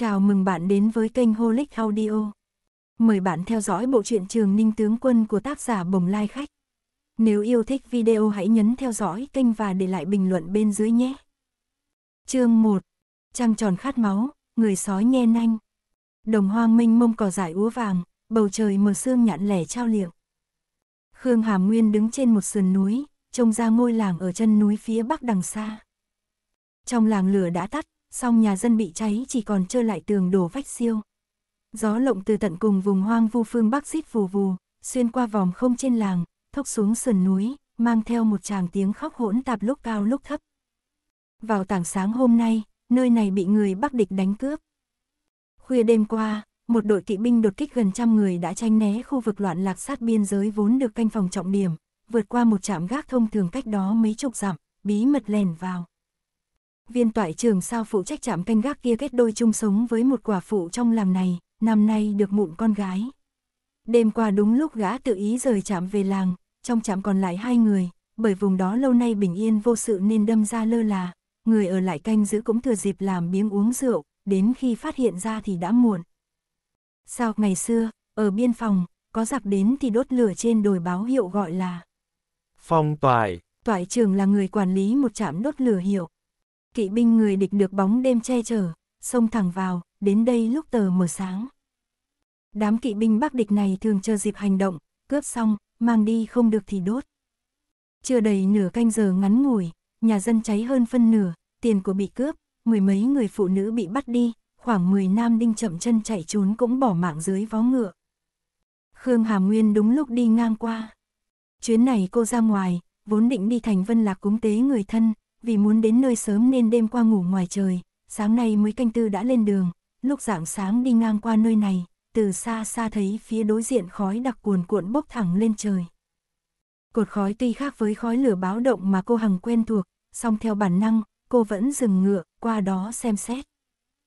Chào mừng bạn đến với kênh Holic Audio. Mời bạn theo dõi bộ truyện Trường Ninh Tướng Quân của tác giả Bồng Lai Khách. Nếu yêu thích video hãy nhấn theo dõi kênh và để lại bình luận bên dưới nhé. Chương 1. Trăng tròn khát máu, người sói nghe nanh. Đồng hoang minh mông cỏ dại úa vàng, bầu trời mờ sương nhạn lẻ trao liệm Khương Hàm Nguyên đứng trên một sườn núi, trông ra ngôi làng ở chân núi phía bắc đằng xa. Trong làng lửa đã tắt, song nhà dân bị cháy chỉ còn trơ lại tường đổ vách siêu. Gió lộng từ tận cùng vùng hoang vu phương Bắc xít vù vù, xuyên qua vòng không trên làng, thốc xuống sườn núi, mang theo một tràng tiếng khóc hỗn tạp lúc cao lúc thấp. Vào tảng sáng hôm nay, nơi này bị người Bắc địch đánh cướp. Khuya đêm qua, một đội kỵ binh đột kích gần trăm người đã tranh né khu vực loạn lạc sát biên giới vốn được canh phòng trọng điểm, vượt qua một trạm gác thông thường cách đó mấy chục dặm, bí mật lèn vào viên toại trưởng sao phụ trách trạm canh gác kia kết đôi chung sống với một quả phụ trong làng này, năm nay được mụn con gái. Đêm qua đúng lúc gã tự ý rời trạm về làng, trong trạm còn lại hai người, bởi vùng đó lâu nay bình yên vô sự nên đâm ra lơ là, người ở lại canh giữ cũng thừa dịp làm biếng uống rượu, đến khi phát hiện ra thì đã muộn. Sao ngày xưa, ở biên phòng, có giặc đến thì đốt lửa trên đồi báo hiệu gọi là Phong Toại. Toại trưởng là người quản lý một trạm đốt lửa hiệu, Kỵ binh người địch được bóng đêm che chở, xông thẳng vào, đến đây lúc tờ mở sáng. Đám kỵ binh bắc địch này thường chờ dịp hành động, cướp xong, mang đi không được thì đốt. Chưa đầy nửa canh giờ ngắn ngủi, nhà dân cháy hơn phân nửa, tiền của bị cướp, mười mấy người phụ nữ bị bắt đi, khoảng 10 nam đinh chậm chân chạy trốn cũng bỏ mạng dưới vó ngựa. Khương Hà Nguyên đúng lúc đi ngang qua. Chuyến này cô ra ngoài, vốn định đi thành Vân Lạc cúng tế người thân, vì muốn đến nơi sớm nên đêm qua ngủ ngoài trời, sáng nay mới canh tư đã lên đường, lúc rạng sáng đi ngang qua nơi này, từ xa xa thấy phía đối diện khói đặc cuồn cuộn bốc thẳng lên trời. Cột khói tuy khác với khói lửa báo động mà cô Hằng quen thuộc, song theo bản năng, cô vẫn dừng ngựa, qua đó xem xét.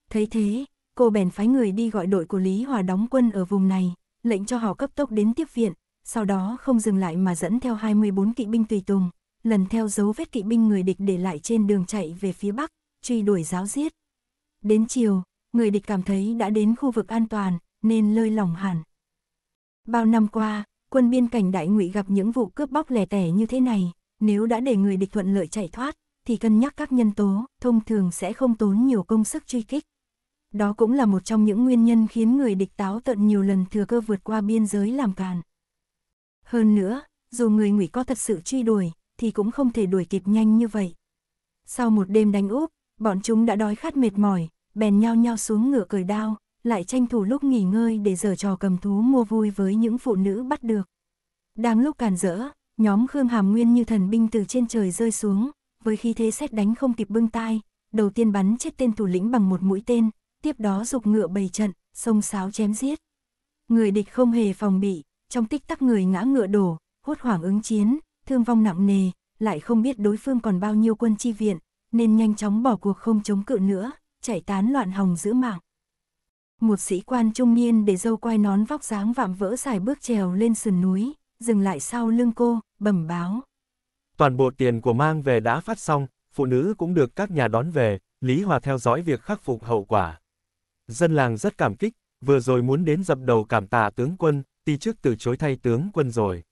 Thấy thế, cô bèn phái người đi gọi đội của Lý Hòa đóng quân ở vùng này, lệnh cho họ cấp tốc đến tiếp viện, sau đó không dừng lại mà dẫn theo 24 kỵ binh tùy tùng, lần theo dấu vết kỵ binh người địch để lại trên đường chạy về phía bắc, truy đuổi giáo giết. Đến chiều, người địch cảm thấy đã đến khu vực an toàn, nên lơi lỏng hẳn. Bao năm qua, quân biên cảnh đại ngụy gặp những vụ cướp bóc lẻ tẻ như thế này, nếu đã để người địch thuận lợi chạy thoát, thì cân nhắc các nhân tố, thông thường sẽ không tốn nhiều công sức truy kích. Đó cũng là một trong những nguyên nhân khiến người địch táo tận nhiều lần thừa cơ vượt qua biên giới làm càn. Hơn nữa, dù người ngụy có thật sự truy đuổi, thì cũng không thể đuổi kịp nhanh như vậy. Sau một đêm đánh úp, bọn chúng đã đói khát mệt mỏi, bèn nhao nhao xuống ngựa cởi đao, lại tranh thủ lúc nghỉ ngơi để giở trò cầm thú mua vui với những phụ nữ bắt được. Đang lúc càn rỡ, nhóm Khương Hàm Nguyên như thần binh từ trên trời rơi xuống, với khí thế xét đánh không kịp bưng tai, đầu tiên bắn chết tên thủ lĩnh bằng một mũi tên, tiếp đó dục ngựa bày trận, sông sáo chém giết. Người địch không hề phòng bị, trong tích tắc người ngã ngựa đổ, hốt hoảng ứng chiến, thương vong nặng nề, lại không biết đối phương còn bao nhiêu quân chi viện, nên nhanh chóng bỏ cuộc không chống cự nữa, chạy tán loạn hòng giữ mạng. Một sĩ quan trung niên để dâu quai nón vóc dáng vạm vỡ xài bước trèo lên sườn núi, dừng lại sau lưng cô, bẩm báo. Toàn bộ tiền của mang về đã phát xong, phụ nữ cũng được các nhà đón về, Lý Hòa theo dõi việc khắc phục hậu quả. Dân làng rất cảm kích, vừa rồi muốn đến dập đầu cảm tạ tướng quân, ti trước từ chối thay tướng quân rồi.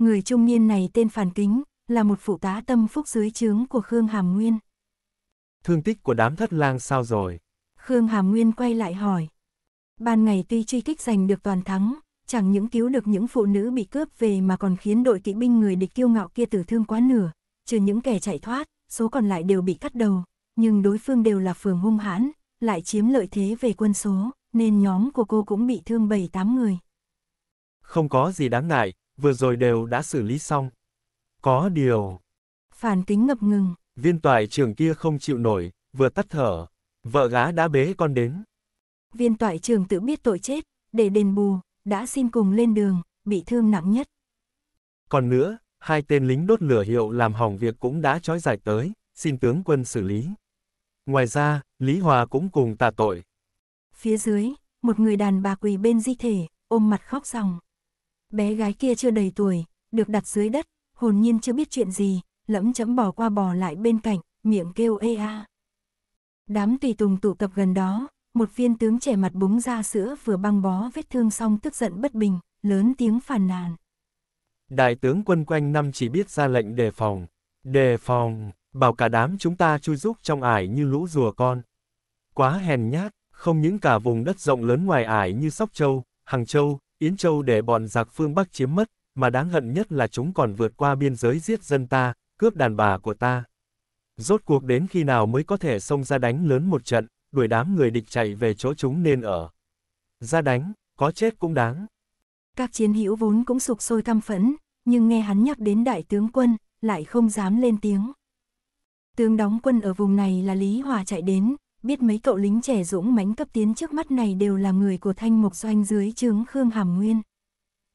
Người trung niên này tên Phản Kính, là một phụ tá tâm phúc dưới trướng của Khương Hàm Nguyên. Thương tích của đám thất lang sao rồi? Khương Hàm Nguyên quay lại hỏi. Ban ngày tuy truy kích giành được toàn thắng, chẳng những cứu được những phụ nữ bị cướp về mà còn khiến đội kỵ binh người địch kiêu ngạo kia tử thương quá nửa, trừ những kẻ chạy thoát, số còn lại đều bị cắt đầu, nhưng đối phương đều là phường hung hãn, lại chiếm lợi thế về quân số, nên nhóm của cô cũng bị thương bảy tám người. Không có gì đáng ngại, vừa rồi đều đã xử lý xong. Có điều. Phản tính ngập ngừng. Viên toại trưởng kia không chịu nổi, vừa tắt thở. Vợ gá đã bế con đến. Viên toại trưởng tự biết tội chết, để đền bù, đã xin cùng lên đường, bị thương nặng nhất. Còn nữa, hai tên lính đốt lửa hiệu làm hỏng việc cũng đã trói giải tới, xin tướng quân xử lý. Ngoài ra, Lý Hòa cũng cùng tạ tội. Phía dưới, một người đàn bà quỳ bên di thể, ôm mặt khóc ròng. Bé gái kia chưa đầy tuổi, được đặt dưới đất, hồn nhiên chưa biết chuyện gì, lẫm chấm bỏ qua bò lại bên cạnh, miệng kêu ê a. Đám tùy tùng tụ tập gần đó, một viên tướng trẻ mặt búng ra sữa vừa băng bó vết thương xong tức giận bất bình, lớn tiếng phàn nàn. Đại tướng quân quanh năm chỉ biết ra lệnh đề phòng, đề phòng, bảo cả đám chúng ta chui rúc trong ải như lũ rùa con. Quá hèn nhát, không những cả vùng đất rộng lớn ngoài ải như Sóc Châu, Hàng Châu, Yến Châu để bọn giặc phương Bắc chiếm mất, mà đáng hận nhất là chúng còn vượt qua biên giới giết dân ta, cướp đàn bà của ta. Rốt cuộc đến khi nào mới có thể xông ra đánh lớn một trận, đuổi đám người địch chạy về chỗ chúng nên ở. Ra đánh, có chết cũng đáng. Các chiến hữu vốn cũng sục sôi căm phẫn, nhưng nghe hắn nhắc đến đại tướng quân, lại không dám lên tiếng. Tướng đóng quân ở vùng này là Lý Hòa chạy đến, biết mấy cậu lính trẻ dũng mãnh cấp tiến trước mắt này đều là người của thanh mục doanh dưới trướng Khương Hàm Nguyên.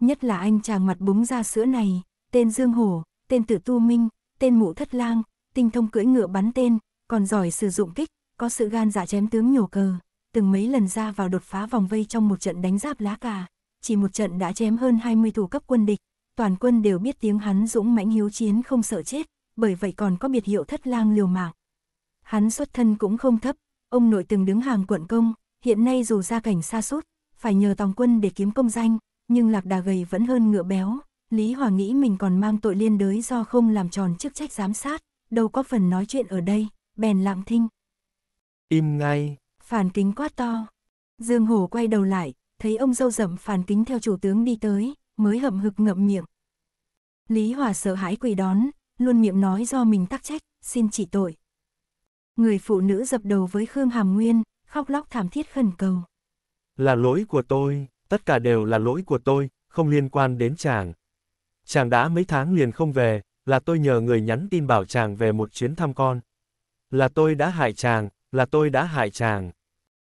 Nhất là anh chàng mặt búng ra sữa này, tên Dương Hổ, tên Tử Tu Minh, tên Mụ Thất Lang, tinh thông cưỡi ngựa bắn tên, còn giỏi sử dụng kích, có sự gan dạ chém tướng nhổ cờ, từng mấy lần ra vào đột phá vòng vây trong một trận đánh giáp lá cà, chỉ một trận đã chém hơn 20 thủ cấp quân địch, toàn quân đều biết tiếng hắn dũng mãnh hiếu chiến không sợ chết, bởi vậy còn có biệt hiệu Thất Lang liều mạng. Hắn xuất thân cũng không thấp, Ông nội từng đứng hàng quận công, hiện nay dù gia cảnh xa sút phải nhờ tòng quân để kiếm công danh, nhưng lạc đà gầy vẫn hơn ngựa béo. Lý Hòa nghĩ mình còn mang tội liên đới do không làm tròn chức trách giám sát, đâu có phần nói chuyện ở đây, bèn lặng thinh. Im ngay. Phản kính quát to. Dương Hổ quay đầu lại, thấy ông dâu rậm phản kính theo chủ tướng đi tới, mới hậm hực ngậm miệng. Lý Hòa sợ hãi quỳ đón, luôn miệng nói do mình tắc trách, xin chỉ tội người phụ nữ dập đầu với Khương Hàm Nguyên, khóc lóc thảm thiết khẩn cầu. Là lỗi của tôi, tất cả đều là lỗi của tôi, không liên quan đến chàng. Chàng đã mấy tháng liền không về, là tôi nhờ người nhắn tin bảo chàng về một chuyến thăm con. Là tôi đã hại chàng, là tôi đã hại chàng.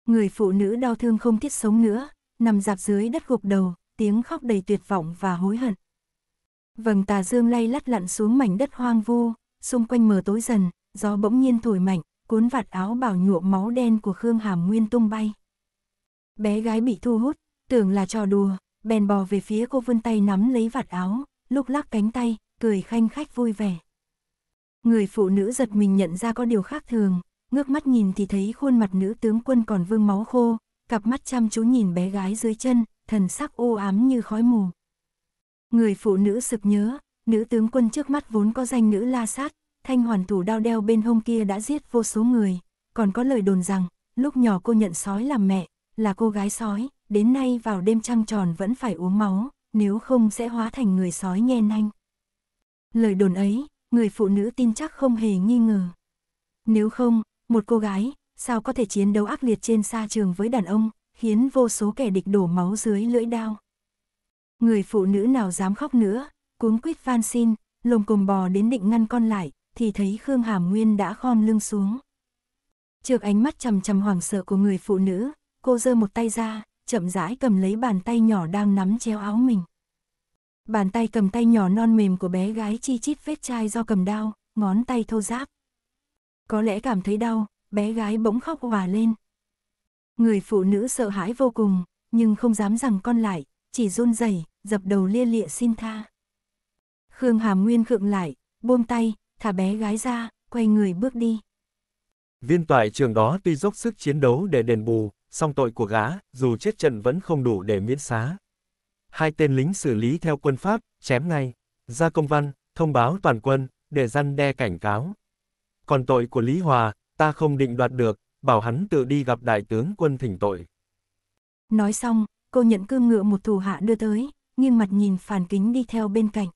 Người phụ nữ đau thương không thiết sống nữa, nằm dạp dưới đất gục đầu, tiếng khóc đầy tuyệt vọng và hối hận. Vầng tà dương lay lắt lặn xuống mảnh đất hoang vu, xung quanh mờ tối dần, gió bỗng nhiên thổi mạnh, cuốn vạt áo bảo nhuộm máu đen của Khương Hàm Nguyên tung bay. Bé gái bị thu hút, tưởng là trò đùa, bèn bò về phía cô vươn tay nắm lấy vạt áo, lúc lắc cánh tay, cười khanh khách vui vẻ. Người phụ nữ giật mình nhận ra có điều khác thường, ngước mắt nhìn thì thấy khuôn mặt nữ tướng quân còn vương máu khô, cặp mắt chăm chú nhìn bé gái dưới chân, thần sắc u ám như khói mù. Người phụ nữ sực nhớ, nữ tướng quân trước mắt vốn có danh nữ la sát, thanh hoàn thủ đao đeo bên hông kia đã giết vô số người, còn có lời đồn rằng, lúc nhỏ cô nhận sói làm mẹ, là cô gái sói, đến nay vào đêm trăng tròn vẫn phải uống máu, nếu không sẽ hóa thành người sói nghe nanh. Lời đồn ấy, người phụ nữ tin chắc không hề nghi ngờ. Nếu không, một cô gái, sao có thể chiến đấu ác liệt trên sa trường với đàn ông, khiến vô số kẻ địch đổ máu dưới lưỡi đao. Người phụ nữ nào dám khóc nữa, cuống quýt van xin, lồng cồm bò đến định ngăn con lại, thì thấy Khương Hàm Nguyên đã khom lưng xuống. Trượt ánh mắt chằm chằm hoảng sợ của người phụ nữ, cô giơ một tay ra, chậm rãi cầm lấy bàn tay nhỏ đang nắm treo áo mình. Bàn tay cầm tay nhỏ non mềm của bé gái chi chít vết chai do cầm đau, ngón tay thô ráp. Có lẽ cảm thấy đau, bé gái bỗng khóc hòa lên. Người phụ nữ sợ hãi vô cùng, nhưng không dám rằng con lại, chỉ run rẩy, dập đầu lia lịa xin tha. Khương Hàm Nguyên khựng lại, buông tay, thả bé gái ra, quay người bước đi. Viên toại trường đó tuy dốc sức chiến đấu để đền bù, song tội của gã, dù chết trận vẫn không đủ để miễn xá. Hai tên lính xử lý theo quân Pháp, chém ngay, ra công văn, thông báo toàn quân, để răn đe cảnh cáo. Còn tội của Lý Hòa, ta không định đoạt được, bảo hắn tự đi gặp đại tướng quân thỉnh tội. Nói xong, cô nhận cương ngựa một thủ hạ đưa tới, nghiêng mặt nhìn Phàn Kính đi theo bên cạnh.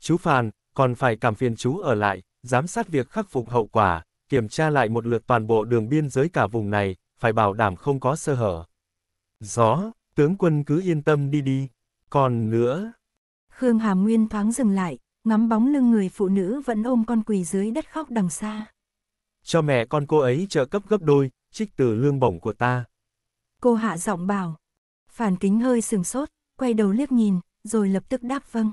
Chú Phàn, còn phải cảm phiền chú ở lại, giám sát việc khắc phục hậu quả, kiểm tra lại một lượt toàn bộ đường biên giới cả vùng này, phải bảo đảm không có sơ hở. Gió, tướng quân cứ yên tâm đi đi, còn nữa. Khương Hà Nguyên thoáng dừng lại, ngắm bóng lưng người phụ nữ vẫn ôm con quỳ dưới đất khóc đằng xa. Cho mẹ con cô ấy trợ cấp gấp đôi, trích từ lương bổng của ta. Cô hạ giọng bảo. Phản kính hơi sừng sốt, quay đầu liếc nhìn, rồi lập tức đáp vâng.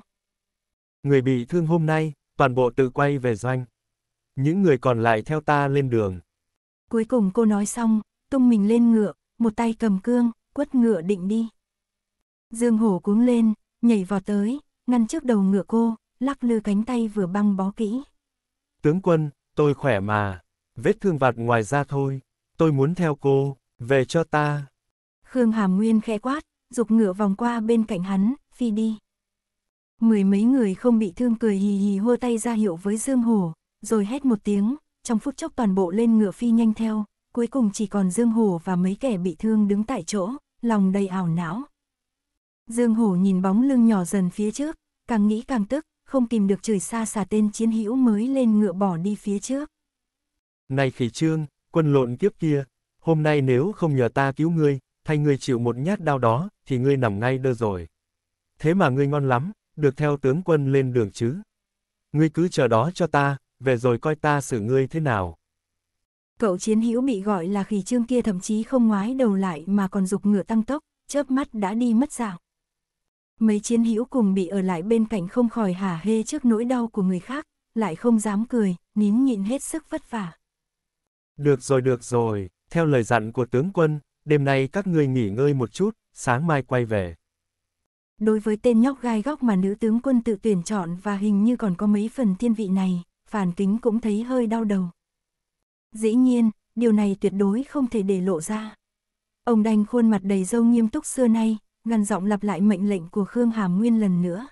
Người bị thương hôm nay, toàn bộ tự quay về doanh. Những người còn lại theo ta lên đường. Cuối cùng cô nói xong, tung mình lên ngựa, một tay cầm cương, quất ngựa định đi. Dương hổ cuống lên, nhảy vào tới, ngăn trước đầu ngựa cô, lắc lư cánh tay vừa băng bó kỹ. Tướng quân, tôi khỏe mà, vết thương vặt ngoài da thôi, tôi muốn theo cô, về cho ta. Khương Hàm Nguyên khẽ quát, dục ngựa vòng qua bên cạnh hắn, phi đi. Mười mấy người không bị thương cười hì hì hô tay ra hiệu với Dương Hổ, rồi hét một tiếng, trong phút chốc toàn bộ lên ngựa phi nhanh theo, cuối cùng chỉ còn Dương Hổ và mấy kẻ bị thương đứng tại chỗ, lòng đầy ảo não. Dương Hổ nhìn bóng lưng nhỏ dần phía trước, càng nghĩ càng tức, không tìm được chửi xa xả tên chiến hữu mới lên ngựa bỏ đi phía trước. Này khỉ trương, quân lộn kiếp kia, hôm nay nếu không nhờ ta cứu ngươi, thay ngươi chịu một nhát đau đó, thì ngươi nằm ngay đơ rồi. Thế mà ngươi ngon lắm, được theo tướng quân lên đường chứ. Ngươi cứ chờ đó cho ta, về rồi coi ta xử ngươi thế nào. Cậu chiến hữu bị gọi là khỉ trương kia thậm chí không ngoái đầu lại mà còn dục ngựa tăng tốc, chớp mắt đã đi mất dạng. Mấy chiến hữu cùng bị ở lại bên cạnh không khỏi hả hê trước nỗi đau của người khác, lại không dám cười, nín nhịn hết sức vất vả. Được rồi được rồi, theo lời dặn của tướng quân, đêm nay các ngươi nghỉ ngơi một chút, sáng mai quay về đối với tên nhóc gai góc mà nữ tướng quân tự tuyển chọn và hình như còn có mấy phần thiên vị này, phản kính cũng thấy hơi đau đầu. Dĩ nhiên, điều này tuyệt đối không thể để lộ ra. Ông đành khuôn mặt đầy dâu nghiêm túc xưa nay, ngăn giọng lặp lại mệnh lệnh của Khương Hàm Nguyên lần nữa.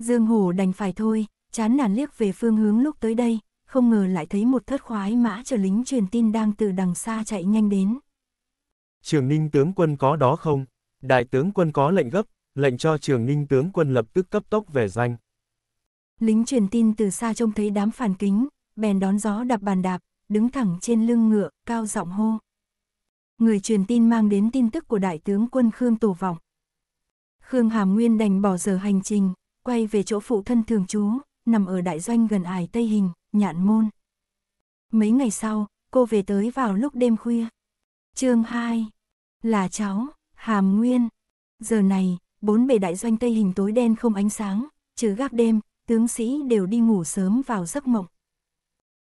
Dương Hổ đành phải thôi, chán nản liếc về phương hướng lúc tới đây, không ngờ lại thấy một thất khoái mã chờ lính truyền tin đang từ đằng xa chạy nhanh đến. Trường ninh tướng quân có đó không? Đại tướng quân có lệnh gấp, lệnh cho trường ninh tướng quân lập tức cấp tốc về danh. Lính truyền tin từ xa trông thấy đám phản kính, bèn đón gió đạp bàn đạp, đứng thẳng trên lưng ngựa, cao giọng hô. Người truyền tin mang đến tin tức của đại tướng quân Khương Tổ Vọng. Khương Hàm Nguyên đành bỏ giờ hành trình, quay về chỗ phụ thân thường trú, nằm ở đại doanh gần ải Tây Hình, nhạn môn. Mấy ngày sau, cô về tới vào lúc đêm khuya. chương 2, là cháu, Hàm Nguyên. Giờ này, bốn bề đại doanh Tây hình tối đen không ánh sáng, trừ gác đêm, tướng sĩ đều đi ngủ sớm vào giấc mộng.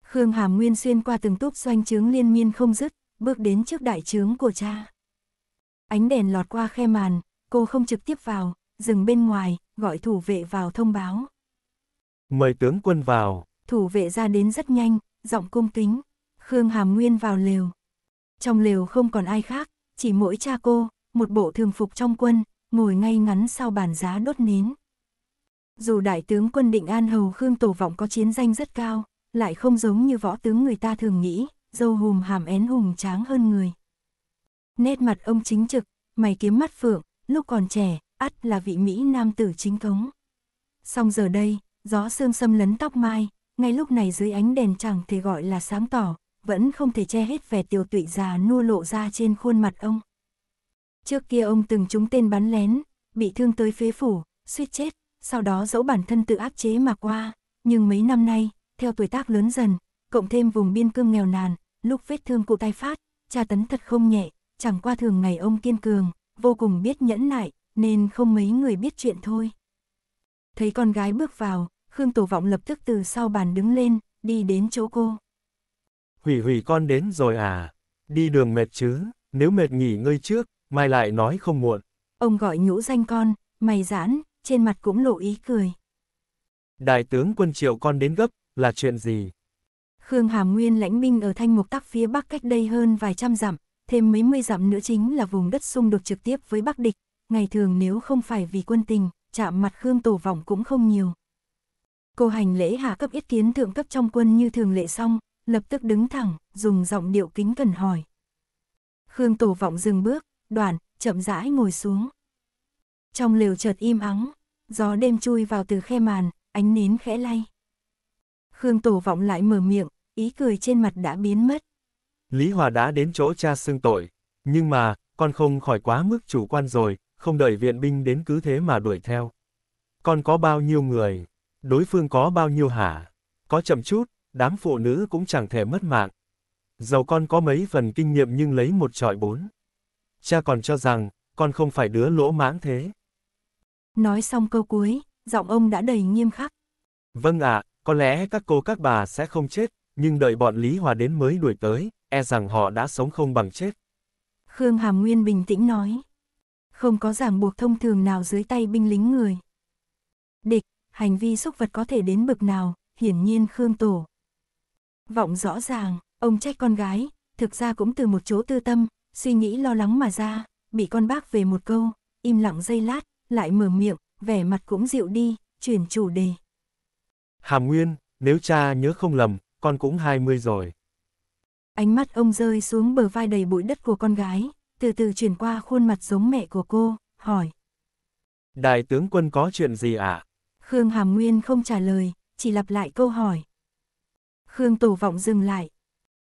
Khương Hàm Nguyên xuyên qua từng túp doanh trướng liên miên không dứt, bước đến trước đại trướng của cha. Ánh đèn lọt qua khe màn, cô không trực tiếp vào, dừng bên ngoài, gọi thủ vệ vào thông báo. Mời tướng quân vào. Thủ vệ ra đến rất nhanh, giọng cung kính. Khương Hàm Nguyên vào lều. Trong lều không còn ai khác, chỉ mỗi cha cô, một bộ thường phục trong quân, ngồi ngay ngắn sau bàn giá đốt nến. Dù đại tướng quân định an hầu Khương Tổ Vọng có chiến danh rất cao, lại không giống như võ tướng người ta thường nghĩ, dâu hùm hàm én hùng tráng hơn người. Nét mặt ông chính trực, mày kiếm mắt phượng, lúc còn trẻ, ắt là vị Mỹ nam tử chính cống. Xong giờ đây, gió sương xâm lấn tóc mai, ngay lúc này dưới ánh đèn chẳng thể gọi là sáng tỏ, vẫn không thể che hết vẻ tiêu tụy già nua lộ ra trên khuôn mặt ông. Trước kia ông từng trúng tên bắn lén, bị thương tới phế phủ, suýt chết, sau đó dẫu bản thân tự áp chế mà qua, nhưng mấy năm nay, theo tuổi tác lớn dần, cộng thêm vùng biên cương nghèo nàn, lúc vết thương cụ tay phát, tra tấn thật không nhẹ, chẳng qua thường ngày ông kiên cường, vô cùng biết nhẫn nại, nên không mấy người biết chuyện thôi. Thấy con gái bước vào, Khương Tổ Vọng lập tức từ sau bàn đứng lên, đi đến chỗ cô. Hủy hủy con đến rồi à, đi đường mệt chứ, nếu mệt nghỉ ngơi trước, mai lại nói không muộn. Ông gọi nhũ danh con, mày giãn, trên mặt cũng lộ ý cười. Đại tướng quân triệu con đến gấp, là chuyện gì? Khương Hàm Nguyên lãnh binh ở Thanh Mục Tắc phía Bắc cách đây hơn vài trăm dặm, thêm mấy mươi dặm nữa chính là vùng đất xung đột trực tiếp với Bắc địch, ngày thường nếu không phải vì quân tình, chạm mặt Khương Tổ Vọng cũng không nhiều. Cô hành lễ hạ cấp ít kiến thượng cấp trong quân như thường lệ xong, lập tức đứng thẳng, dùng giọng điệu kính cần hỏi. Khương Tổ Vọng dừng bước, đoàn, chậm rãi ngồi xuống. Trong lều chợt im ắng, gió đêm chui vào từ khe màn, ánh nến khẽ lay. Khương Tổ vọng lại mở miệng, ý cười trên mặt đã biến mất. Lý Hòa đã đến chỗ cha xưng tội, nhưng mà, con không khỏi quá mức chủ quan rồi, không đợi viện binh đến cứ thế mà đuổi theo. Con có bao nhiêu người, đối phương có bao nhiêu hả? Có chậm chút, đám phụ nữ cũng chẳng thể mất mạng. Dầu con có mấy phần kinh nghiệm nhưng lấy một trọi bốn cha còn cho rằng, con không phải đứa lỗ mãng thế. Nói xong câu cuối, giọng ông đã đầy nghiêm khắc. Vâng ạ, à, có lẽ các cô các bà sẽ không chết, nhưng đợi bọn Lý Hòa đến mới đuổi tới, e rằng họ đã sống không bằng chết. Khương Hàm Nguyên bình tĩnh nói. Không có ràng buộc thông thường nào dưới tay binh lính người. Địch, hành vi xúc vật có thể đến bực nào, hiển nhiên Khương Tổ. Vọng rõ ràng, ông trách con gái, thực ra cũng từ một chỗ tư tâm, suy nghĩ lo lắng mà ra, bị con bác về một câu, im lặng giây lát, lại mở miệng, vẻ mặt cũng dịu đi, chuyển chủ đề. Hàm Nguyên, nếu cha nhớ không lầm, con cũng 20 rồi. Ánh mắt ông rơi xuống bờ vai đầy bụi đất của con gái, từ từ chuyển qua khuôn mặt giống mẹ của cô, hỏi. Đại tướng quân có chuyện gì ạ? À? Khương Hàm Nguyên không trả lời, chỉ lặp lại câu hỏi. Khương Tổ Vọng dừng lại.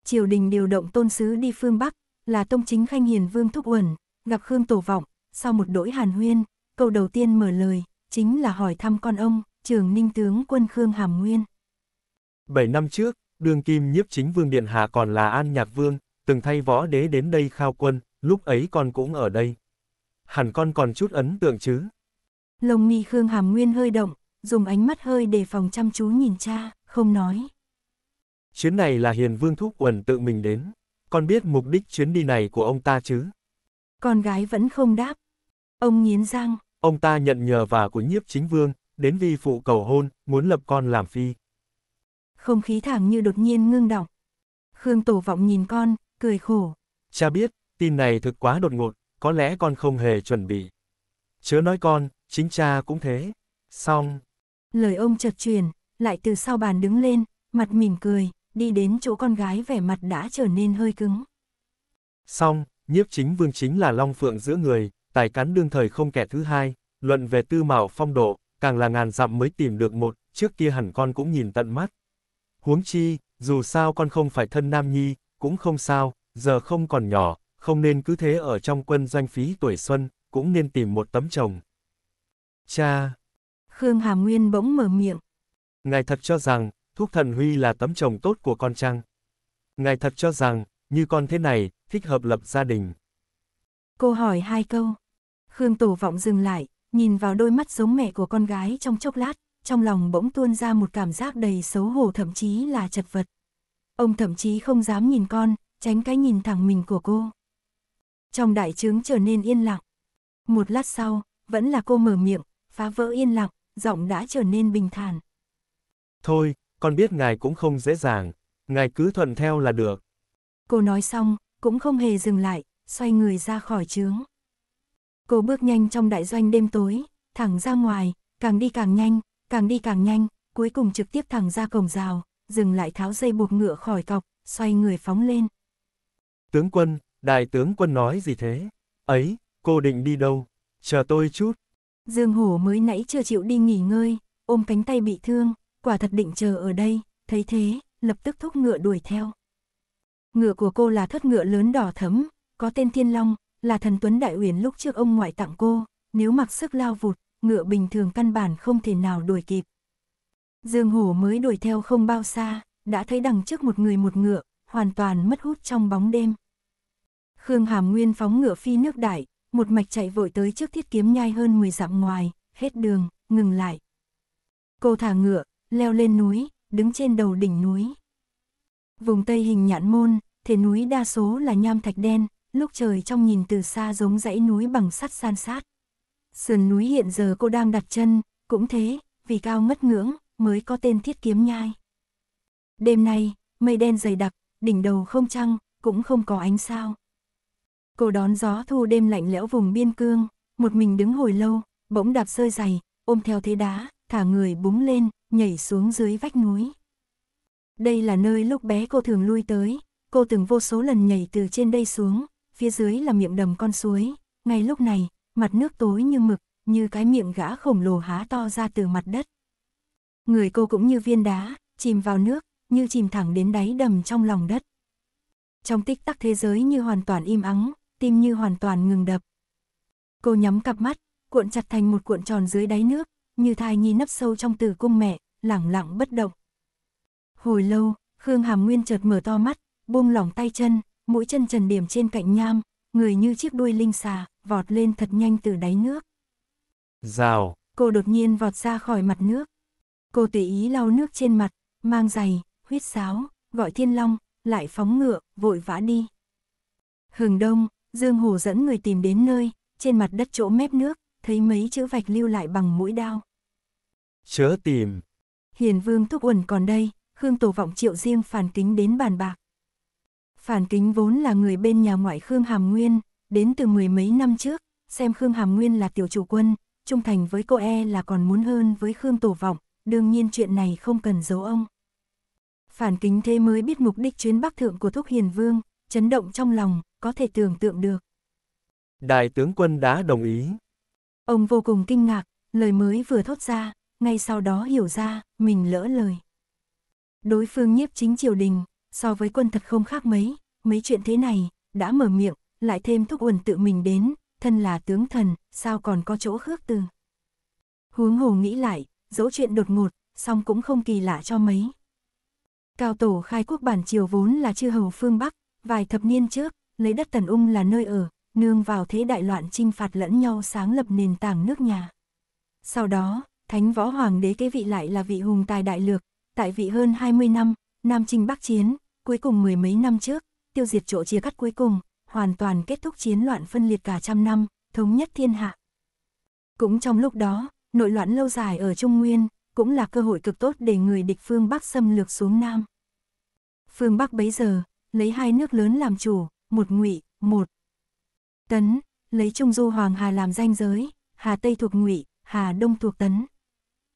Triều đình điều động tôn sứ đi phương Bắc, là Tông Chính Khanh Hiền Vương Thúc Uẩn, gặp Khương Tổ Vọng, sau một đỗi hàn huyên, câu đầu tiên mở lời, chính là hỏi thăm con ông, trường ninh tướng quân Khương Hàm Nguyên. Bảy năm trước, đường kim nhiếp chính vương Điện Hạ còn là An Nhạc Vương, từng thay võ đế đến đây khao quân, lúc ấy con cũng ở đây. Hẳn con còn chút ấn tượng chứ. Lồng mi Khương Hàm Nguyên hơi động, dùng ánh mắt hơi đề phòng chăm chú nhìn cha, không nói. Chuyến này là Hiền Vương Thúc quần tự mình đến con biết mục đích chuyến đi này của ông ta chứ? Con gái vẫn không đáp. Ông nghiến răng. Ông ta nhận nhờ và của nhiếp chính vương, đến vi phụ cầu hôn, muốn lập con làm phi. Không khí thẳng như đột nhiên ngưng đọng. Khương Tổ Vọng nhìn con, cười khổ. Cha biết, tin này thực quá đột ngột, có lẽ con không hề chuẩn bị. Chớ nói con, chính cha cũng thế. Xong. Lời ông chợt truyền, lại từ sau bàn đứng lên, mặt mỉm cười đi đến chỗ con gái vẻ mặt đã trở nên hơi cứng. Xong, nhiếp chính vương chính là long phượng giữa người, tài cán đương thời không kẻ thứ hai, luận về tư mạo phong độ, càng là ngàn dặm mới tìm được một, trước kia hẳn con cũng nhìn tận mắt. Huống chi, dù sao con không phải thân nam nhi, cũng không sao, giờ không còn nhỏ, không nên cứ thế ở trong quân doanh phí tuổi xuân, cũng nên tìm một tấm chồng. Cha! Khương Hà Nguyên bỗng mở miệng. Ngài thật cho rằng, thuốc thần huy là tấm chồng tốt của con trăng. Ngài thật cho rằng, như con thế này, thích hợp lập gia đình. Cô hỏi hai câu. Khương Tổ Vọng dừng lại, nhìn vào đôi mắt giống mẹ của con gái trong chốc lát, trong lòng bỗng tuôn ra một cảm giác đầy xấu hổ thậm chí là chật vật. Ông thậm chí không dám nhìn con, tránh cái nhìn thẳng mình của cô. Trong đại trướng trở nên yên lặng. Một lát sau, vẫn là cô mở miệng, phá vỡ yên lặng, giọng đã trở nên bình thản. Thôi, con biết ngài cũng không dễ dàng, ngài cứ thuận theo là được. Cô nói xong, cũng không hề dừng lại, xoay người ra khỏi trướng. Cô bước nhanh trong đại doanh đêm tối, thẳng ra ngoài, càng đi càng nhanh, càng đi càng nhanh, cuối cùng trực tiếp thẳng ra cổng rào, dừng lại tháo dây buộc ngựa khỏi cọc, xoay người phóng lên. Tướng quân, đại tướng quân nói gì thế? Ấy, cô định đi đâu? Chờ tôi chút. Dương Hổ mới nãy chưa chịu đi nghỉ ngơi, ôm cánh tay bị thương, quả thật định chờ ở đây, thấy thế, lập tức thúc ngựa đuổi theo. Ngựa của cô là thất ngựa lớn đỏ thấm, có tên Thiên Long, là thần Tuấn Đại Uyển lúc trước ông ngoại tặng cô, nếu mặc sức lao vụt, ngựa bình thường căn bản không thể nào đuổi kịp. Dương Hổ mới đuổi theo không bao xa, đã thấy đằng trước một người một ngựa, hoàn toàn mất hút trong bóng đêm. Khương Hàm Nguyên phóng ngựa phi nước đại, một mạch chạy vội tới trước thiết kiếm nhai hơn 10 dặm ngoài, hết đường, ngừng lại. Cô thả ngựa, leo lên núi, đứng trên đầu đỉnh núi. Vùng Tây hình nhãn môn, thể núi đa số là nham thạch đen, lúc trời trong nhìn từ xa giống dãy núi bằng sắt san sát. Sườn núi hiện giờ cô đang đặt chân, cũng thế, vì cao ngất ngưỡng, mới có tên thiết kiếm nhai. Đêm nay, mây đen dày đặc, đỉnh đầu không trăng, cũng không có ánh sao. Cô đón gió thu đêm lạnh lẽo vùng biên cương, một mình đứng hồi lâu, bỗng đạp sơi giày, ôm theo thế đá, thả người búng lên, nhảy xuống dưới vách núi. Đây là nơi lúc bé cô thường lui tới, cô từng vô số lần nhảy từ trên đây xuống, phía dưới là miệng đầm con suối, ngay lúc này, mặt nước tối như mực, như cái miệng gã khổng lồ há to ra từ mặt đất. Người cô cũng như viên đá, chìm vào nước, như chìm thẳng đến đáy đầm trong lòng đất. Trong tích tắc thế giới như hoàn toàn im ắng, tim như hoàn toàn ngừng đập. Cô nhắm cặp mắt, cuộn chặt thành một cuộn tròn dưới đáy nước, như thai nhi nấp sâu trong tử cung mẹ, lẳng lặng bất động. Hồi lâu, Khương Hàm Nguyên chợt mở to mắt, buông lỏng tay chân, mũi chân trần điểm trên cạnh nham, người như chiếc đuôi linh xà, vọt lên thật nhanh từ đáy nước. Rào! Cô đột nhiên vọt ra khỏi mặt nước. Cô tùy ý lau nước trên mặt, mang giày, huyết sáo, gọi thiên long, lại phóng ngựa, vội vã đi. Hừng đông, Dương Hồ dẫn người tìm đến nơi, trên mặt đất chỗ mép nước, thấy mấy chữ vạch lưu lại bằng mũi đao. Chớ tìm, Hiền Vương Thúc Uẩn còn đây, Khương Tổ Vọng triệu riêng Phản Kính đến bàn bạc. Phản Kính vốn là người bên nhà ngoại Khương Hàm Nguyên, đến từ mười mấy năm trước, xem Khương Hàm Nguyên là tiểu chủ quân, trung thành với cô e là còn muốn hơn với Khương Tổ Vọng, đương nhiên chuyện này không cần giấu ông. Phản Kính thế mới biết mục đích chuyến Bắc Thượng của Thúc Hiền Vương, chấn động trong lòng, có thể tưởng tượng được. Đại tướng quân đã đồng ý. Ông vô cùng kinh ngạc, lời mới vừa thốt ra, ngay sau đó hiểu ra, mình lỡ lời. Đối phương nhiếp chính triều đình, so với quân thật không khác mấy, mấy chuyện thế này, đã mở miệng, lại thêm thúc uẩn tự mình đến, thân là tướng thần, sao còn có chỗ khước từ. Huống hồ nghĩ lại, dẫu chuyện đột ngột, song cũng không kỳ lạ cho mấy. Cao tổ khai quốc bản triều vốn là chư hầu phương Bắc, vài thập niên trước, lấy đất Tần Ung là nơi ở, nương vào thế đại loạn chinh phạt lẫn nhau sáng lập nền tảng nước nhà. Sau đó, Thánh võ hoàng đế kế vị lại là vị hùng tài đại lược, tại vị hơn 20 năm, Nam Trinh Bắc Chiến, cuối cùng mười mấy năm trước, tiêu diệt chỗ chia cắt cuối cùng, hoàn toàn kết thúc chiến loạn phân liệt cả trăm năm, thống nhất thiên hạ. Cũng trong lúc đó, nội loạn lâu dài ở Trung Nguyên, cũng là cơ hội cực tốt để người địch phương Bắc xâm lược xuống Nam. Phương Bắc bấy giờ, lấy hai nước lớn làm chủ, một ngụy, một tấn, lấy Trung Du Hoàng Hà làm danh giới, Hà Tây thuộc ngụy, Hà Đông thuộc tấn.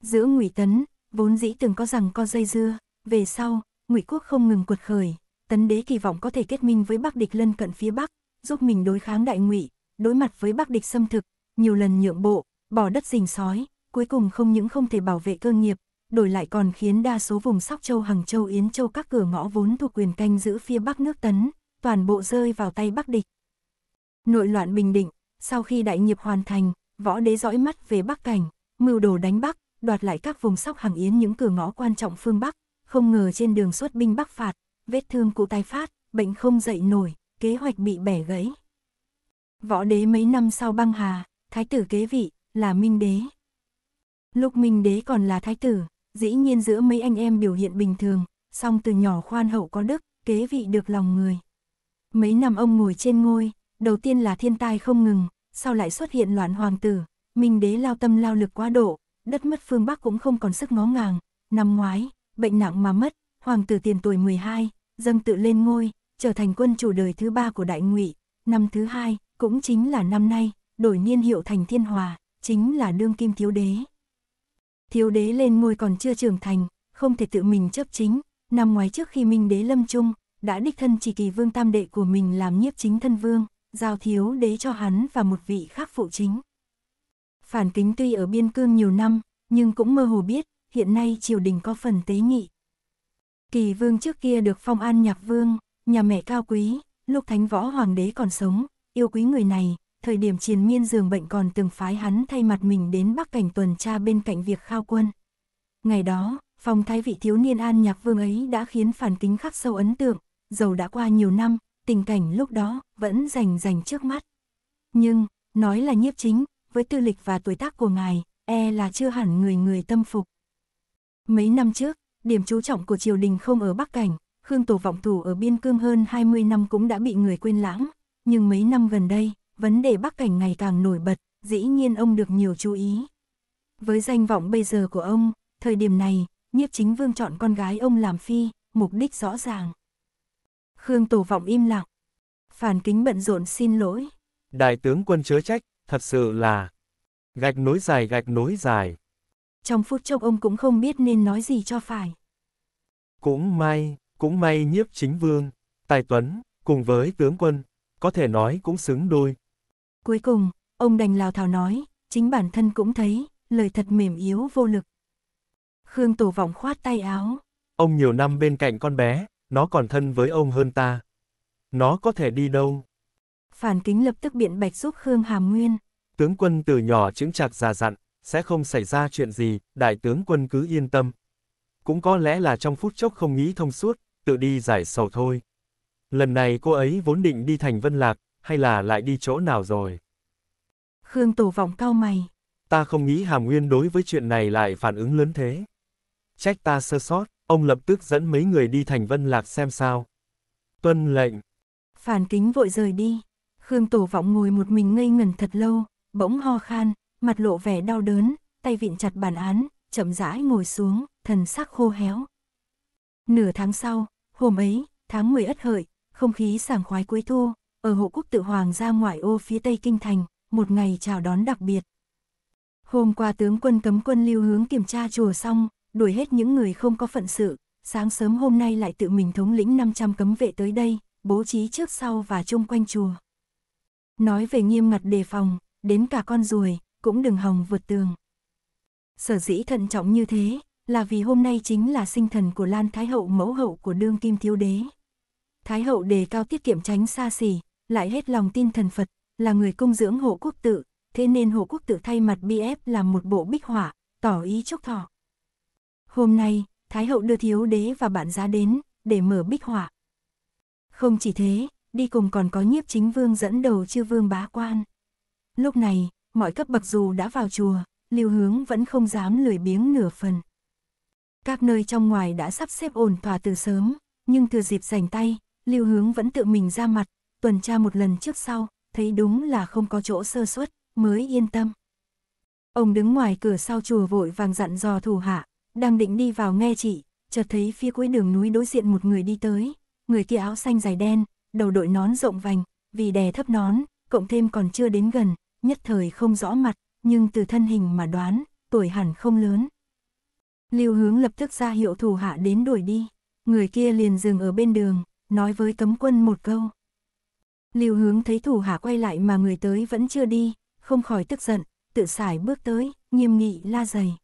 Giữa Ngụy Tấn, vốn dĩ từng có rằng co dây dưa, về sau, Ngụy quốc không ngừng cuột khởi, Tấn đế kỳ vọng có thể kết minh với Bắc địch lân cận phía Bắc, giúp mình đối kháng đại Ngụy, đối mặt với Bắc địch xâm thực, nhiều lần nhượng bộ, bỏ đất rình sói, cuối cùng không những không thể bảo vệ cơ nghiệp, đổi lại còn khiến đa số vùng Sóc Châu, Hằng Châu, Yến Châu các cửa ngõ vốn thuộc quyền canh giữ phía Bắc nước Tấn, toàn bộ rơi vào tay Bắc địch. Nội loạn bình định, sau khi đại nghiệp hoàn thành, võ đế dõi mắt về Bắc cảnh, mưu đồ đánh Bắc, đoạt lại các vùng sóc hàng yến những cửa ngõ quan trọng phương Bắc, không ngờ trên đường xuất binh Bắc phạt, vết thương cụ tai phát, bệnh không dậy nổi, kế hoạch bị bẻ gãy. Võ đế mấy năm sau băng hà, thái tử kế vị, là Minh đế. Lúc Minh đế còn là thái tử, dĩ nhiên giữa mấy anh em biểu hiện bình thường, song từ nhỏ khoan hậu có đức, kế vị được lòng người. Mấy năm ông ngồi trên ngôi, đầu tiên là thiên tai không ngừng, sau lại xuất hiện loạn hoàng tử, Minh đế lao tâm lao lực quá độ, đất mất phương Bắc cũng không còn sức ngó ngàng, năm ngoái, bệnh nặng mà mất, hoàng tử tiền tuổi 12, dâng tự lên ngôi, trở thành quân chủ đời thứ ba của đại ngụy, năm thứ hai, cũng chính là năm nay, đổi niên hiệu thành thiên hòa, chính là đương kim thiếu đế. Thiếu đế lên ngôi còn chưa trưởng thành, không thể tự mình chấp chính, năm ngoái trước khi minh đế lâm trung, đã đích thân chỉ kỳ vương tam đệ của mình làm nhiếp chính thân vương, giao thiếu đế cho hắn và một vị khác phụ chính. Phản kính tuy ở biên cương nhiều năm, nhưng cũng mơ hồ biết, hiện nay triều đình có phần tế nhị. Kỳ vương trước kia được phong an nhạc vương, nhà mẹ cao quý, lúc thánh võ hoàng đế còn sống, yêu quý người này, thời điểm triền miên giường bệnh còn từng phái hắn thay mặt mình đến bắc cảnh tuần tra bên cạnh việc khao quân. Ngày đó, phong thái vị thiếu niên an nhạc vương ấy đã khiến phản kính khắc sâu ấn tượng, dầu đã qua nhiều năm, tình cảnh lúc đó vẫn rành rành trước mắt. Nhưng, nói là nhiếp chính, với tư lịch và tuổi tác của ngài, e là chưa hẳn người người tâm phục. Mấy năm trước, điểm chú trọng của triều đình không ở Bắc Cảnh, Khương Tổ vọng thủ ở biên cương hơn 20 năm cũng đã bị người quên lãng, nhưng mấy năm gần đây, vấn đề Bắc Cảnh ngày càng nổi bật, dĩ nhiên ông được nhiều chú ý. Với danh vọng bây giờ của ông, thời điểm này, nhiếp chính vương chọn con gái ông làm phi, mục đích rõ ràng. Khương Tổ vọng im lặng. Phản kính bận rộn xin lỗi. Đại tướng quân chớ trách, thật sự là gạch nối dài gạch nối dài. Trong phút chốc ông cũng không biết nên nói gì cho phải. Cũng may, cũng may nhiếp chính vương, tài tuấn, cùng với tướng quân, có thể nói cũng xứng đôi. Cuối cùng, ông đành lào thảo nói, chính bản thân cũng thấy, lời thật mềm yếu vô lực. Khương Tổ Vọng khoát tay áo. Ông nhiều năm bên cạnh con bé, nó còn thân với ông hơn ta. Nó có thể đi đâu? Phản kính lập tức biện bạch giúp Khương Hàm Nguyên. Tướng quân từ nhỏ chứng chạc già dặn, sẽ không xảy ra chuyện gì, đại tướng quân cứ yên tâm. Cũng có lẽ là trong phút chốc không nghĩ thông suốt, tự đi giải sầu thôi. Lần này cô ấy vốn định đi thành Vân Lạc, hay là lại đi chỗ nào rồi? Khương Tổ Vọng cao mày. Ta không nghĩ Hàm Nguyên đối với chuyện này lại phản ứng lớn thế. Trách ta sơ sót, ông lập tức dẫn mấy người đi thành Vân Lạc xem sao. Tuân lệnh. Phản kính vội rời đi. Khương Tổ Vọng ngồi một mình ngây ngẩn thật lâu, bỗng ho khan, mặt lộ vẻ đau đớn, tay vịn chặt bàn án, chậm rãi ngồi xuống, thần sắc khô héo. Nửa tháng sau, hôm ấy, tháng 10 ất hợi, không khí sảng khoái cuối thu, ở hộ quốc tự hoàng ra ngoại ô phía tây kinh thành, một ngày chào đón đặc biệt. Hôm qua tướng quân cấm quân lưu hướng kiểm tra chùa xong, đuổi hết những người không có phận sự, sáng sớm hôm nay lại tự mình thống lĩnh 500 cấm vệ tới đây, bố trí trước sau và chung quanh chùa. Nói về nghiêm ngặt đề phòng, đến cả con ruồi, cũng đừng hòng vượt tường. Sở dĩ thận trọng như thế, là vì hôm nay chính là sinh thần của Lan Thái Hậu mẫu hậu của đương kim thiếu đế. Thái Hậu đề cao tiết kiệm tránh xa xỉ, lại hết lòng tin thần Phật, là người cung dưỡng hộ quốc tự, thế nên hộ quốc tự thay mặt ép làm một bộ bích họa, tỏ ý chúc thọ. Hôm nay, Thái Hậu đưa thiếu đế và bạn gia đến, để mở bích họa. Không chỉ thế, đi cùng còn có nhiếp chính vương dẫn đầu chư vương bá quan. Lúc này, mọi cấp bậc dù đã vào chùa, lưu hướng vẫn không dám lười biếng nửa phần. Các nơi trong ngoài đã sắp xếp ổn thỏa từ sớm, nhưng thừa dịp rảnh tay, lưu hướng vẫn tự mình ra mặt, tuần tra một lần trước sau, thấy đúng là không có chỗ sơ suất, mới yên tâm. Ông đứng ngoài cửa sau chùa vội vàng dặn dò thủ hạ, đang định đi vào nghe chị, chợt thấy phía cuối đường núi đối diện một người đi tới, người kia áo xanh dài đen, đầu đội nón rộng vành, vì đè thấp nón, cộng thêm còn chưa đến gần, nhất thời không rõ mặt, nhưng từ thân hình mà đoán, tuổi hẳn không lớn. Lưu hướng lập tức ra hiệu thủ hạ đến đuổi đi, người kia liền dừng ở bên đường, nói với cấm quân một câu. Lưu hướng thấy thủ hạ quay lại mà người tới vẫn chưa đi, không khỏi tức giận, tự xài bước tới, nghiêm nghị la dày.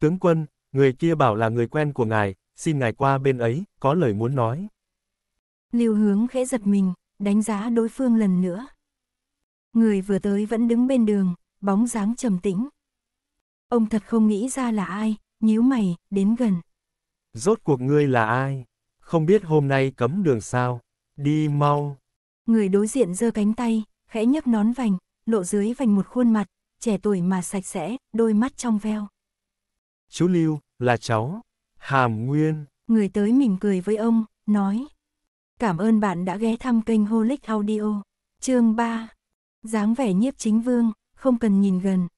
Tướng quân, người kia bảo là người quen của ngài, xin ngài qua bên ấy, có lời muốn nói. Lưu hướng khẽ giật mình, đánh giá đối phương lần nữa. Người vừa tới vẫn đứng bên đường, bóng dáng trầm tĩnh. Ông thật không nghĩ ra là ai, nhíu mày, đến gần. Rốt cuộc ngươi là ai? Không biết hôm nay cấm đường sao? Đi mau. Người đối diện giơ cánh tay, khẽ nhấp nón vành, lộ dưới vành một khuôn mặt, trẻ tuổi mà sạch sẽ, đôi mắt trong veo. Chú Lưu, là cháu, Hàm Nguyên. Người tới mỉm cười với ông, nói. Cảm ơn bạn đã ghé thăm kênh Holic Audio. Chương 3. Dáng vẻ nhiếp chính vương, không cần nhìn gần.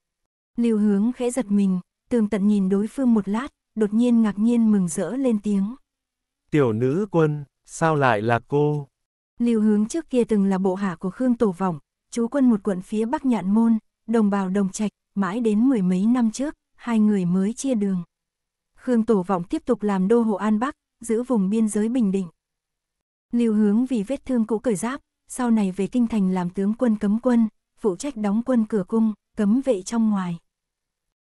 Lưu Hướng khẽ giật mình, tường tận nhìn đối phương một lát, đột nhiên ngạc nhiên mừng rỡ lên tiếng. Tiểu nữ quân, sao lại là cô? Lưu Hướng trước kia từng là bộ hạ của Khương Tổ Vọng, chú quân một quận phía Bắc Nhạn Môn, đồng bào đồng trạch, mãi đến mười mấy năm trước, hai người mới chia đường. Khương Tổ Vọng tiếp tục làm đô hộ An Bắc, giữ vùng biên giới Bình Định. Lưu Hướng vì vết thương cũ cởi giáp, sau này về kinh thành làm tướng quân cấm quân, phụ trách đóng quân cửa cung, cấm vệ trong ngoài.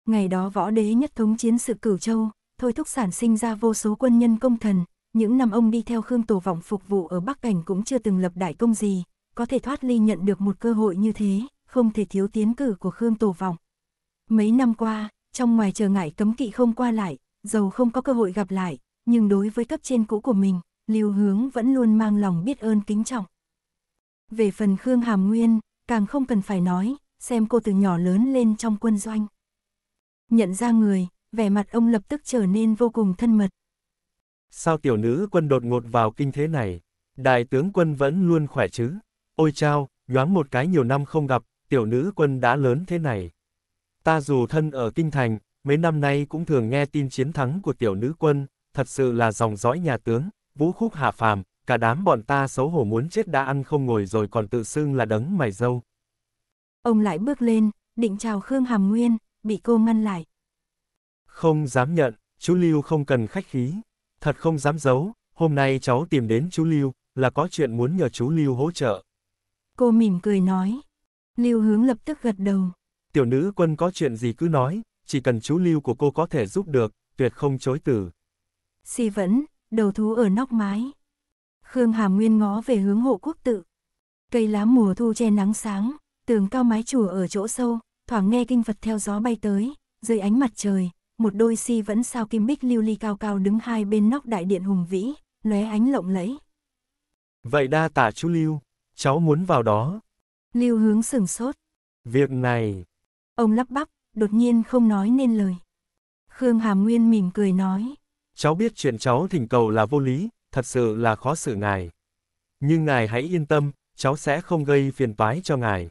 Ngày đó võ đế nhất thống chiến sự cửu châu, thôi thúc sản sinh ra vô số quân nhân công thần, những năm ông đi theo Khương Tổ Vọng phục vụ ở Bắc Cảnh cũng chưa từng lập đại công gì, có thể thoát ly nhận được một cơ hội như thế, không thể thiếu tiến cử của Khương Tổ Vọng. Mấy năm qua, trong ngoài trở ngại cấm kỵ không qua lại, dầu không có cơ hội gặp lại, nhưng đối với cấp trên cũ của mình, Lưu Hướng vẫn luôn mang lòng biết ơn kính trọng. Về phần Khương Hàm Nguyên, càng không cần phải nói, xem cô từ nhỏ lớn lên trong quân doanh. Nhận ra người, vẻ mặt ông lập tức trở nên vô cùng thân mật. Sao tiểu nữ quân đột ngột vào kinh thế này? Đại tướng quân vẫn luôn khỏe chứ? Ôi chao, nhoáng một cái nhiều năm không gặp, tiểu nữ quân đã lớn thế này. Ta dù thân ở kinh thành, mấy năm nay cũng thường nghe tin chiến thắng của tiểu nữ quân, thật sự là dòng dõi nhà tướng, Vũ khúc hạ phàm, cả đám bọn ta xấu hổ muốn chết đã ăn không ngồi rồi còn tự xưng là đấng mày dâu. Ông lại bước lên, định chào Khương Hàm Nguyên, bị cô ngăn lại. Không dám nhận, chú Lưu không cần khách khí. Thật không dám giấu, hôm nay cháu tìm đến chú Lưu, là có chuyện muốn nhờ chú Lưu hỗ trợ. Cô mỉm cười nói. Lưu hướng lập tức gật đầu. Tiểu nữ quân có chuyện gì cứ nói, chỉ cần chú Lưu của cô có thể giúp được, tuyệt không chối từ. Si vẫn, đầu thú ở nóc mái. Khương Hàm Nguyên ngó về hướng hộ quốc tự. Cây lá mùa thu che nắng sáng, tường cao mái chùa ở chỗ sâu, thoảng nghe kinh Phật theo gió bay tới, dưới ánh mặt trời, một đôi si vẫn sao kim bích lưu ly cao cao đứng hai bên nóc đại điện hùng vĩ, lóe ánh lộng lẫy. Vậy đa tả chú Lưu, cháu muốn vào đó. Lưu hướng sừng sốt. Việc này. Ông lắp bắp, đột nhiên không nói nên lời. Khương Hàm Nguyên mỉm cười nói. Cháu biết chuyện cháu thỉnh cầu là vô lý, thật sự là khó xử ngài. Nhưng ngài hãy yên tâm, cháu sẽ không gây phiền toái cho ngài.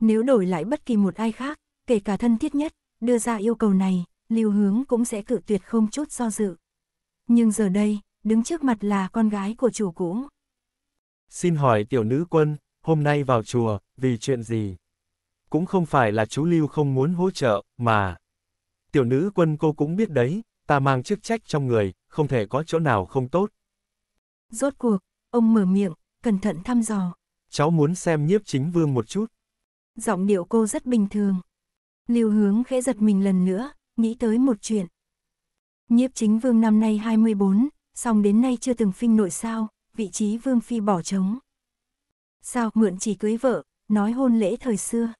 Nếu đổi lại bất kỳ một ai khác, kể cả thân thiết nhất, đưa ra yêu cầu này, Lưu Hướng cũng sẽ cự tuyệt không chút do dự. Nhưng giờ đây, đứng trước mặt là con gái của chủ cũ. Xin hỏi tiểu nữ quân, hôm nay vào chùa, vì chuyện gì? Cũng không phải là chú Lưu không muốn hỗ trợ, mà... Tiểu nữ quân cô cũng biết đấy, ta mang chức trách trong người, không thể có chỗ nào không tốt. Rốt cuộc, ông mở miệng, cẩn thận thăm dò. Cháu muốn xem nhiếp chính vương một chút. Giọng điệu cô rất bình thường. Lưu hướng khẽ giật mình lần nữa, nghĩ tới một chuyện. Nhiếp chính vương năm nay 24, song đến nay chưa từng phinh nội sao, vị trí vương phi bỏ trống. Sao mượn chỉ cưới vợ, nói hôn lễ thời xưa.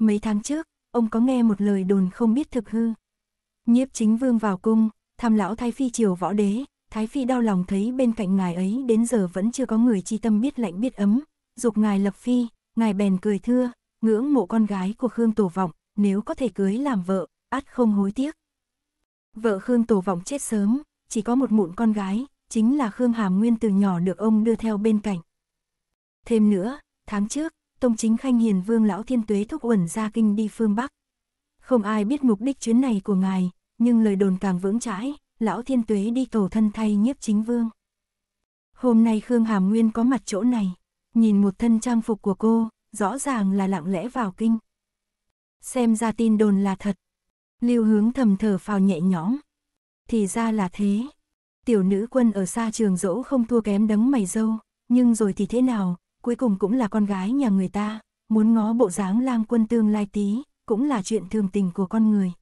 Mấy tháng trước, ông có nghe một lời đồn không biết thực hư. Nhiếp chính vương vào cung, thăm lão Thái Phi triều võ đế, Thái Phi đau lòng thấy bên cạnh ngài ấy đến giờ vẫn chưa có người chi tâm biết lạnh biết ấm, dục ngài lập phi, ngài bèn cười thưa, ngưỡng mộ con gái của Khương Tổ Vọng, nếu có thể cưới làm vợ, ắt không hối tiếc. Vợ Khương Tổ Vọng chết sớm, chỉ có một mụn con gái, chính là Khương Hàm Nguyên từ nhỏ được ông đưa theo bên cạnh. Thêm nữa, tháng trước, Tông Chính Khanh Hiền Vương Lão Thiên Tuế thúc uẩn ra kinh đi phương Bắc, không ai biết mục đích chuyến này của ngài, nhưng lời đồn càng vững chãi, lão thiên tuế đi cầu thân thay nhiếp chính vương. Hôm nay Khương Hàm Nguyên có mặt chỗ này, nhìn một thân trang phục của cô, rõ ràng là lặng lẽ vào kinh. Xem ra tin đồn là thật. Lưu hướng thầm thở phào nhẹ nhõm. Thì ra là thế. Tiểu nữ quân ở xa trường dỗ không thua kém đấng mày dâu, nhưng rồi thì thế nào, cuối cùng cũng là con gái nhà người ta, muốn ngó bộ dáng lang quân tương lai tí, cũng là chuyện thường tình của con người.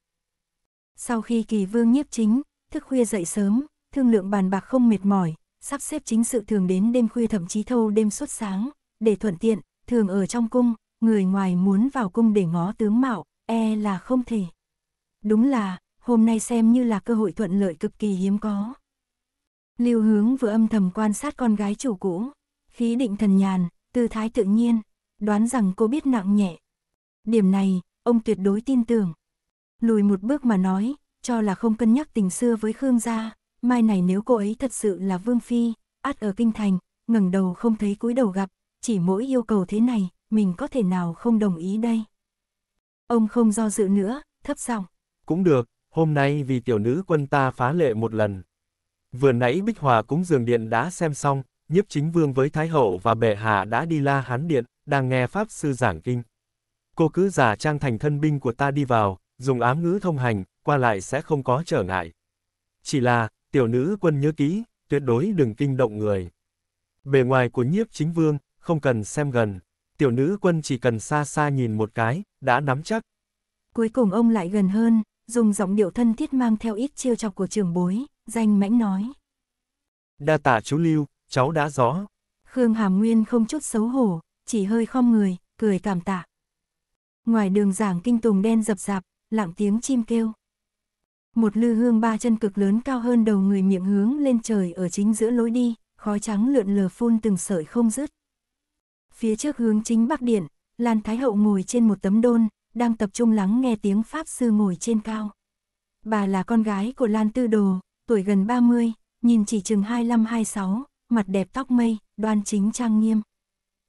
Sau khi kỳ vương nhiếp chính, thức khuya dậy sớm, thương lượng bàn bạc không mệt mỏi, sắp xếp chính sự thường đến đêm khuya thậm chí thâu đêm suốt sáng, để thuận tiện, thường ở trong cung, người ngoài muốn vào cung để ngó tướng mạo, e là không thể. Đúng là, hôm nay xem như là cơ hội thuận lợi cực kỳ hiếm có. Lưu Hướng vừa âm thầm quan sát con gái chủ cũ, khí định thần nhàn, tư thái tự nhiên, đoán rằng cô biết nặng nhẹ. Điểm này, ông tuyệt đối tin tưởng. Lùi một bước mà nói, cho là không cân nhắc tình xưa với Khương gia, mai này nếu cô ấy thật sự là Vương Phi, át ở kinh thành, ngẩng đầu không thấy cúi đầu gặp, chỉ mỗi yêu cầu thế này, mình có thể nào không đồng ý đây. Ông không do dự nữa, thấp giọng. Cũng được, hôm nay vì tiểu nữ quân ta phá lệ một lần. Vừa nãy Bích Hòa cúng dường điện đã xem xong, nhiếp chính vương với Thái Hậu và Bệ Hạ đã đi la hán điện, đang nghe Pháp Sư giảng kinh. Cô cứ giả trang thành thân binh của ta đi vào, dùng ám ngữ thông hành, qua lại sẽ không có trở ngại. Chỉ là, tiểu nữ quân nhớ kỹ, tuyệt đối đừng kinh động người. Bề ngoài của nhiếp chính vương, không cần xem gần, tiểu nữ quân chỉ cần xa xa nhìn một cái, đã nắm chắc. Cuối cùng ông lại gần hơn, dùng giọng điệu thân thiết mang theo ít chiêu chọc của trường bối, danh mãnh nói. Đa tả chú lưu, cháu đã rõ. Khương Hàm Nguyên không chút xấu hổ, chỉ hơi khom người, cười cảm tạ. Ngoài đường giảng kinh tùng đen dập dạp, lặng tiếng chim kêu. Một lư hương ba chân cực lớn cao hơn đầu người miệng hướng lên trời ở chính giữa lối đi, khói trắng lượn lờ phun từng sợi không dứt. Phía trước hướng chính bắc điện, Lan Thái Hậu ngồi trên một tấm đôn, đang tập trung lắng nghe tiếng Pháp Sư ngồi trên cao. Bà là con gái của Lan Tư Đồ, tuổi gần 30, nhìn chỉ chừng 25-26, mặt đẹp tóc mây, đoan chính trang nghiêm.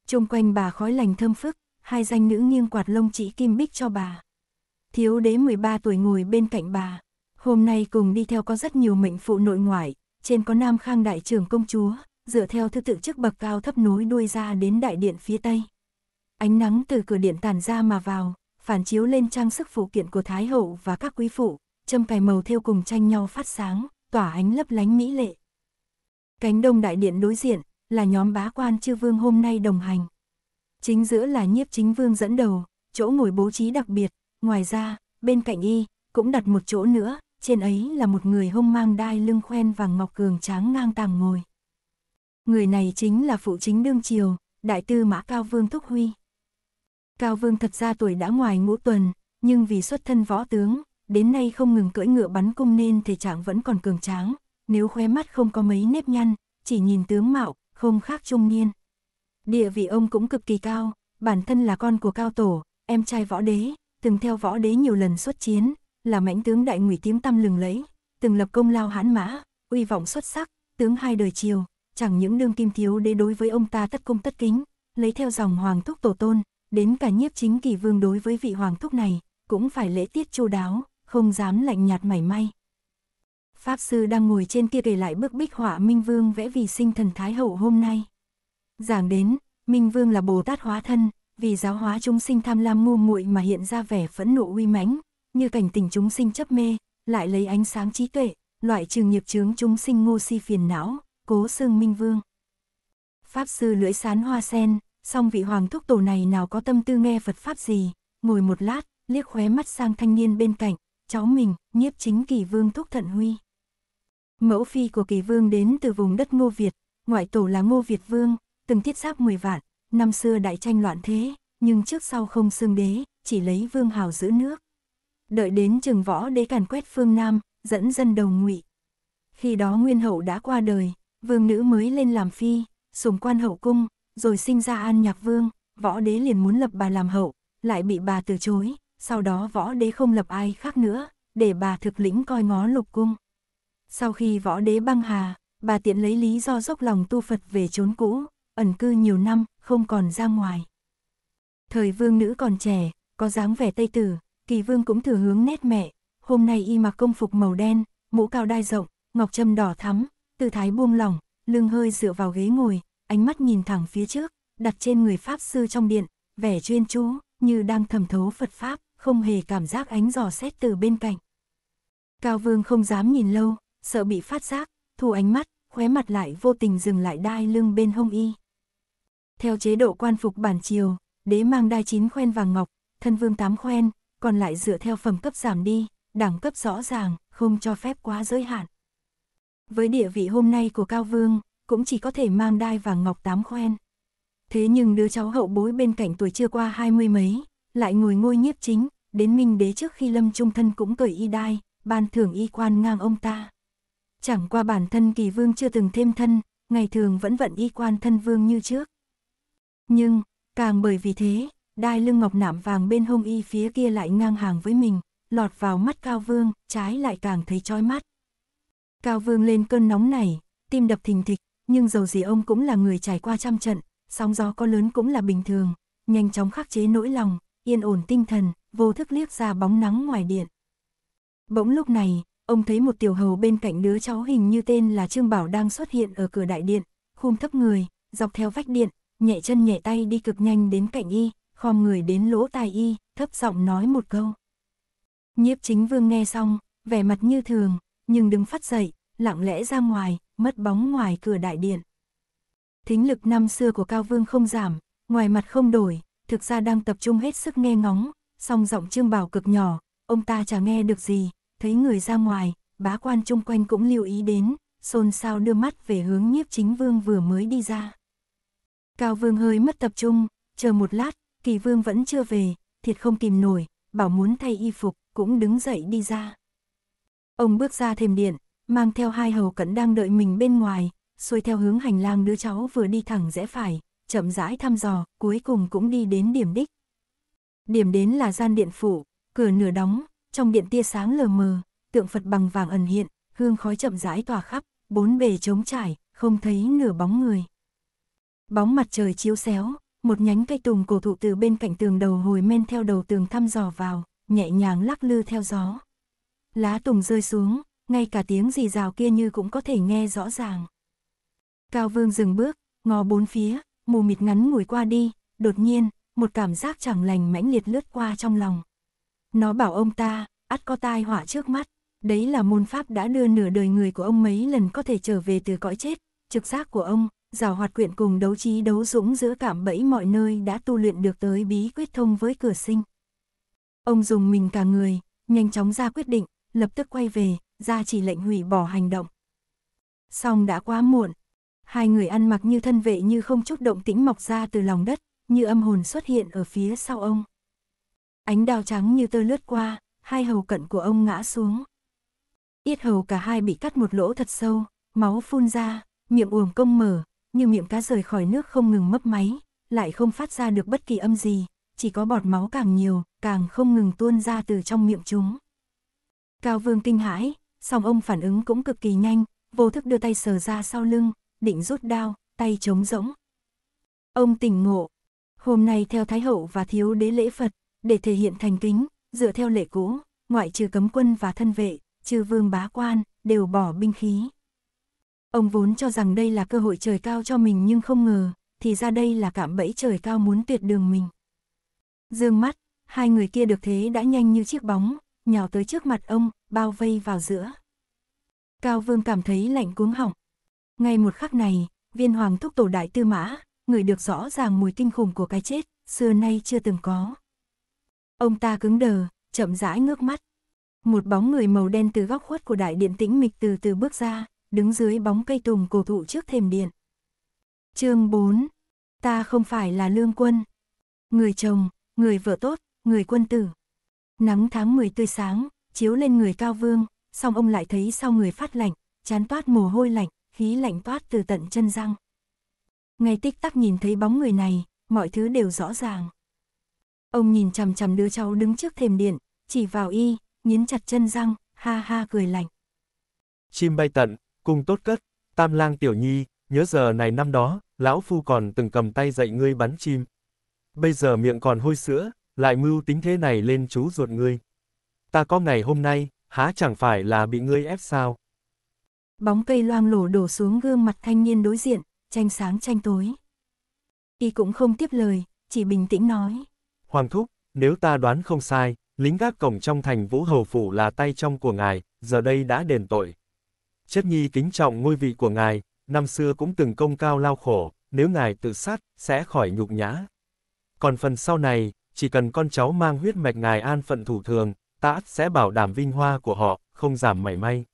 Trung quanh bà khói lành thơm phức, hai danh nữ nghiêng quạt lông chỉ kim bích cho bà. Thiếu đế 13 tuổi ngồi bên cạnh bà. Hôm nay cùng đi theo có rất nhiều mệnh phụ nội ngoại, trên có nam khang đại trưởng công chúa, dựa theo thứ tự chức bậc cao thấp nối đuôi ra đến đại điện phía tây. Ánh nắng từ cửa điện tàn ra mà vào, phản chiếu lên trang sức phụ kiện của Thái Hậu và các quý phụ, châm cài màu theo cùng tranh nhau phát sáng, tỏa ánh lấp lánh mỹ lệ. Cánh đông đại điện đối diện là nhóm bá quan chư vương hôm nay đồng hành. Chính giữa là nhiếp chính vương dẫn đầu, chỗ ngồi bố trí đặc biệt, ngoài ra, bên cạnh y, cũng đặt một chỗ nữa, trên ấy là một người hông mang đai lưng khoen vàng ngọc cường tráng ngang tàng ngồi. Người này chính là phụ chính đương triều, đại tư mã Cao Vương Thúc Huy. Cao Vương thật ra tuổi đã ngoài ngũ tuần, nhưng vì xuất thân võ tướng, đến nay không ngừng cưỡi ngựa bắn cung nên thể trạng vẫn còn cường tráng, nếu khóe mắt không có mấy nếp nhăn, chỉ nhìn tướng mạo, không khác trung niên. Địa vị ông cũng cực kỳ cao, bản thân là con của cao tổ, em trai võ đế, từng theo võ đế nhiều lần xuất chiến, là mãnh tướng đại ngụy tím tăm lừng lẫy, từng lập công lao hãn mã, uy vọng xuất sắc, tướng hai đời triều, chẳng những đương kim thiếu đế đối với ông ta tất công tất kính, lấy theo dòng hoàng thúc tổ tôn, đến cả nhiếp chính kỳ vương đối với vị hoàng thúc này, cũng phải lễ tiết chu đáo, không dám lạnh nhạt mảy may. Pháp sư đang ngồi trên kia kể lại bức bích họa Minh Vương vẽ vì sinh thần Thái Hậu hôm nay. Giảng đến, Minh Vương là Bồ Tát hóa thân, vì giáo hóa chúng sinh tham lam ngu muội mà hiện ra vẻ phẫn nộ uy mãnh, như cảnh tình chúng sinh chấp mê, lại lấy ánh sáng trí tuệ, loại trừ nghiệp chướng chúng sinh ngu si phiền não, cố xương Minh Vương. Pháp sư lưỡi sán hoa sen, song vị hoàng thúc tổ này nào có tâm tư nghe Phật Pháp gì, ngồi một lát, liếc khóe mắt sang thanh niên bên cạnh, cháu mình, nhiếp chính kỳ vương thúc thận huy. Mẫu phi của kỳ vương đến từ vùng đất Ngô Việt, ngoại tổ là Ngô Việt Vương, từng thiết giáp 10 vạn, năm xưa đại tranh loạn thế, nhưng trước sau không xương đế, chỉ lấy vương hào giữ nước. Đợi đến trường võ đế càn quét phương Nam, dẫn dân đầu ngụy. Khi đó Nguyên Hậu đã qua đời, vương nữ mới lên làm phi, sùng quan hậu cung, rồi sinh ra An Nhạc Vương, võ đế liền muốn lập bà làm hậu, lại bị bà từ chối, sau đó võ đế không lập ai khác nữa, để bà thực lĩnh coi ngó lục cung. Sau khi võ đế băng hà, bà tiện lấy lý do dốc lòng tu Phật về chốn cũ, ẩn cư nhiều năm, không còn ra ngoài. Thời vương nữ còn trẻ, có dáng vẻ tây tử, kỳ vương cũng thừa hướng nét mẹ, hôm nay y mặc công phục màu đen, mũ cao đai rộng, ngọc châm đỏ thắm, tư thái buông lỏng, lưng hơi dựa vào ghế ngồi, ánh mắt nhìn thẳng phía trước, đặt trên người pháp sư trong điện, vẻ chuyên chú, như đang thẩm thấu Phật pháp, không hề cảm giác ánh giò xét từ bên cạnh. Cao Vương không dám nhìn lâu, sợ bị phát giác, thu ánh mắt, khóe mặt lại vô tình dừng lại đai lưng bên hông y. Theo chế độ quan phục bản triều, đế mang đai chín khoen vàng ngọc, thân vương tám khoen, còn lại dựa theo phẩm cấp giảm đi, đẳng cấp rõ ràng, không cho phép quá giới hạn. Với địa vị hôm nay của Cao Vương, cũng chỉ có thể mang đai vàng ngọc tám khoen. Thế nhưng đứa cháu hậu bối bên cạnh tuổi chưa qua hai mươi mấy, lại ngồi ngôi nhiếp chính, đến minh đế trước khi lâm trung thân cũng cởi y đai, ban thưởng y quan ngang ông ta. Chẳng qua bản thân kỳ vương chưa từng thêm thân, ngày thường vẫn vận y quan thân vương như trước. Nhưng, càng bởi vì thế, đai lưng ngọc nạm vàng bên hông y phía kia lại ngang hàng với mình, lọt vào mắt Cao Vương, trái lại càng thấy chói mắt. Cao Vương lên cơn nóng này, tim đập thình thịch, nhưng dầu gì ông cũng là người trải qua trăm trận, sóng gió có lớn cũng là bình thường, nhanh chóng khắc chế nỗi lòng, yên ổn tinh thần, vô thức liếc ra bóng nắng ngoài điện. Bỗng lúc này, ông thấy một tiểu hầu bên cạnh đứa cháu hình như tên là Trương Bảo đang xuất hiện ở cửa đại điện, khum thấp người, dọc theo vách điện, nhẹ chân nhẹ tay đi cực nhanh đến cạnh y, khom người đến lỗ tai y, thấp giọng nói một câu. Nhiếp chính vương nghe xong, vẻ mặt như thường, nhưng đứng phát dậy, lặng lẽ ra ngoài, mất bóng ngoài cửa đại điện. Thính lực năm xưa của Cao Vương không giảm, ngoài mặt không đổi, thực ra đang tập trung hết sức nghe ngóng, song giọng Trương Bảo cực nhỏ, ông ta chả nghe được gì, thấy người ra ngoài, bá quan chung quanh cũng lưu ý đến, xôn xao đưa mắt về hướng nhiếp chính vương vừa mới đi ra. Cao Vương hơi mất tập trung, chờ một lát, Kỳ Vương vẫn chưa về, thiệt không tìm nổi, bảo muốn thay y phục, cũng đứng dậy đi ra. Ông bước ra thềm điện, mang theo hai hầu cận đang đợi mình bên ngoài, xuôi theo hướng hành lang đứa cháu vừa đi thẳng rẽ phải, chậm rãi thăm dò, cuối cùng cũng đi đến điểm đích. Điểm đến là gian điện phủ, cửa nửa đóng, trong điện tia sáng lờ mờ, tượng Phật bằng vàng ẩn hiện, hương khói chậm rãi tỏa khắp, bốn bề trống trải, không thấy nửa bóng người. Bóng mặt trời chiếu xéo, một nhánh cây tùng cổ thụ từ bên cạnh tường đầu hồi men theo đầu tường thăm dò vào, nhẹ nhàng lắc lư theo gió. Lá tùng rơi xuống, ngay cả tiếng rì rào kia như cũng có thể nghe rõ ràng. Cao Vương dừng bước, ngó bốn phía, mù mịt ngắn ngủi qua đi, đột nhiên, một cảm giác chẳng lành mãnh liệt lướt qua trong lòng. Nó bảo ông ta, ắt có tai họa trước mắt, đấy là môn pháp đã đưa nửa đời người của ông mấy lần có thể trở về từ cõi chết, trực giác của ông, giảo hoạt quyện cùng đấu trí đấu dũng giữa cảm bẫy mọi nơi đã tu luyện được tới bí quyết thông với cửa sinh. Ông dùng mình cả người, nhanh chóng ra quyết định, lập tức quay về, ra chỉ lệnh hủy bỏ hành động. Xong đã quá muộn, hai người ăn mặc như thân vệ như không chút động tĩnh mọc ra từ lòng đất, như âm hồn xuất hiện ở phía sau ông. Ánh đào trắng như tơ lướt qua, hai hầu cận của ông ngã xuống. Yết hầu cả hai bị cắt một lỗ thật sâu, máu phun ra, miệng uổng công mở, như miệng cá rời khỏi nước không ngừng mấp máy, lại không phát ra được bất kỳ âm gì, chỉ có bọt máu càng nhiều, càng không ngừng tuôn ra từ trong miệng chúng. Cao Vương kinh hãi, song ông phản ứng cũng cực kỳ nhanh, vô thức đưa tay sờ ra sau lưng, định rút đao, tay trống rỗng. Ông tỉnh ngộ, hôm nay theo Thái Hậu và Thiếu Đế lễ Phật, để thể hiện thành kính, dựa theo lệ cũ, ngoại trừ cấm quân và thân vệ, trừ vương bá quan, đều bỏ binh khí. Ông vốn cho rằng đây là cơ hội trời cao cho mình nhưng không ngờ, thì ra đây là cạm bẫy trời cao muốn tuyệt đường mình. Dương mắt, hai người kia được thế đã nhanh như chiếc bóng, nhào tới trước mặt ông, bao vây vào giữa. Cao Vương cảm thấy lạnh cuống họng. Ngay một khắc này, viên hoàng thúc tổ đại tư mã, người được rõ ràng mùi kinh khủng của cái chết, xưa nay chưa từng có. Ông ta cứng đờ, chậm rãi ngước mắt. Một bóng người màu đen từ góc khuất của đại điện tĩnh mịch từ từ bước ra, đứng dưới bóng cây tùng cổ thụ trước thềm điện. Chương 4. Ta không phải là lương quân. Người chồng, người vợ tốt, người quân tử. Nắng tháng 10 tươi sáng, chiếu lên người cao vương, song ông lại thấy sau người phát lạnh, chán toát mồ hôi lạnh, khí lạnh toát từ tận chân răng. Ngay tích tắc nhìn thấy bóng người này, mọi thứ đều rõ ràng. Ông nhìn chằm chằm đứa cháu đứng trước thềm điện, chỉ vào y, nhín chặt chân răng, ha ha cười lạnh. Chim bay tận, cung tốt cất, tam lang tiểu nhi, nhớ giờ này năm đó, lão phu còn từng cầm tay dạy ngươi bắn chim. Bây giờ miệng còn hôi sữa, lại mưu tính thế này lên chú ruột ngươi. Ta có ngày hôm nay, há chẳng phải là bị ngươi ép sao? Bóng cây loang lổ đổ xuống gương mặt thanh niên đối diện, tranh sáng tranh tối. Y cũng không tiếp lời, chỉ bình tĩnh nói. Hoàng thúc, nếu ta đoán không sai, lính gác cổng trong thành Vũ Hầu Phủ là tay trong của ngài, giờ đây đã đền tội. Chết nhi kính trọng ngôi vị của ngài, năm xưa cũng từng công cao lao khổ, nếu ngài tự sát, sẽ khỏi nhục nhã. Còn phần sau này, chỉ cần con cháu mang huyết mạch ngài an phận thủ thường, ta sẽ bảo đảm vinh hoa của họ, không giảm mảy may.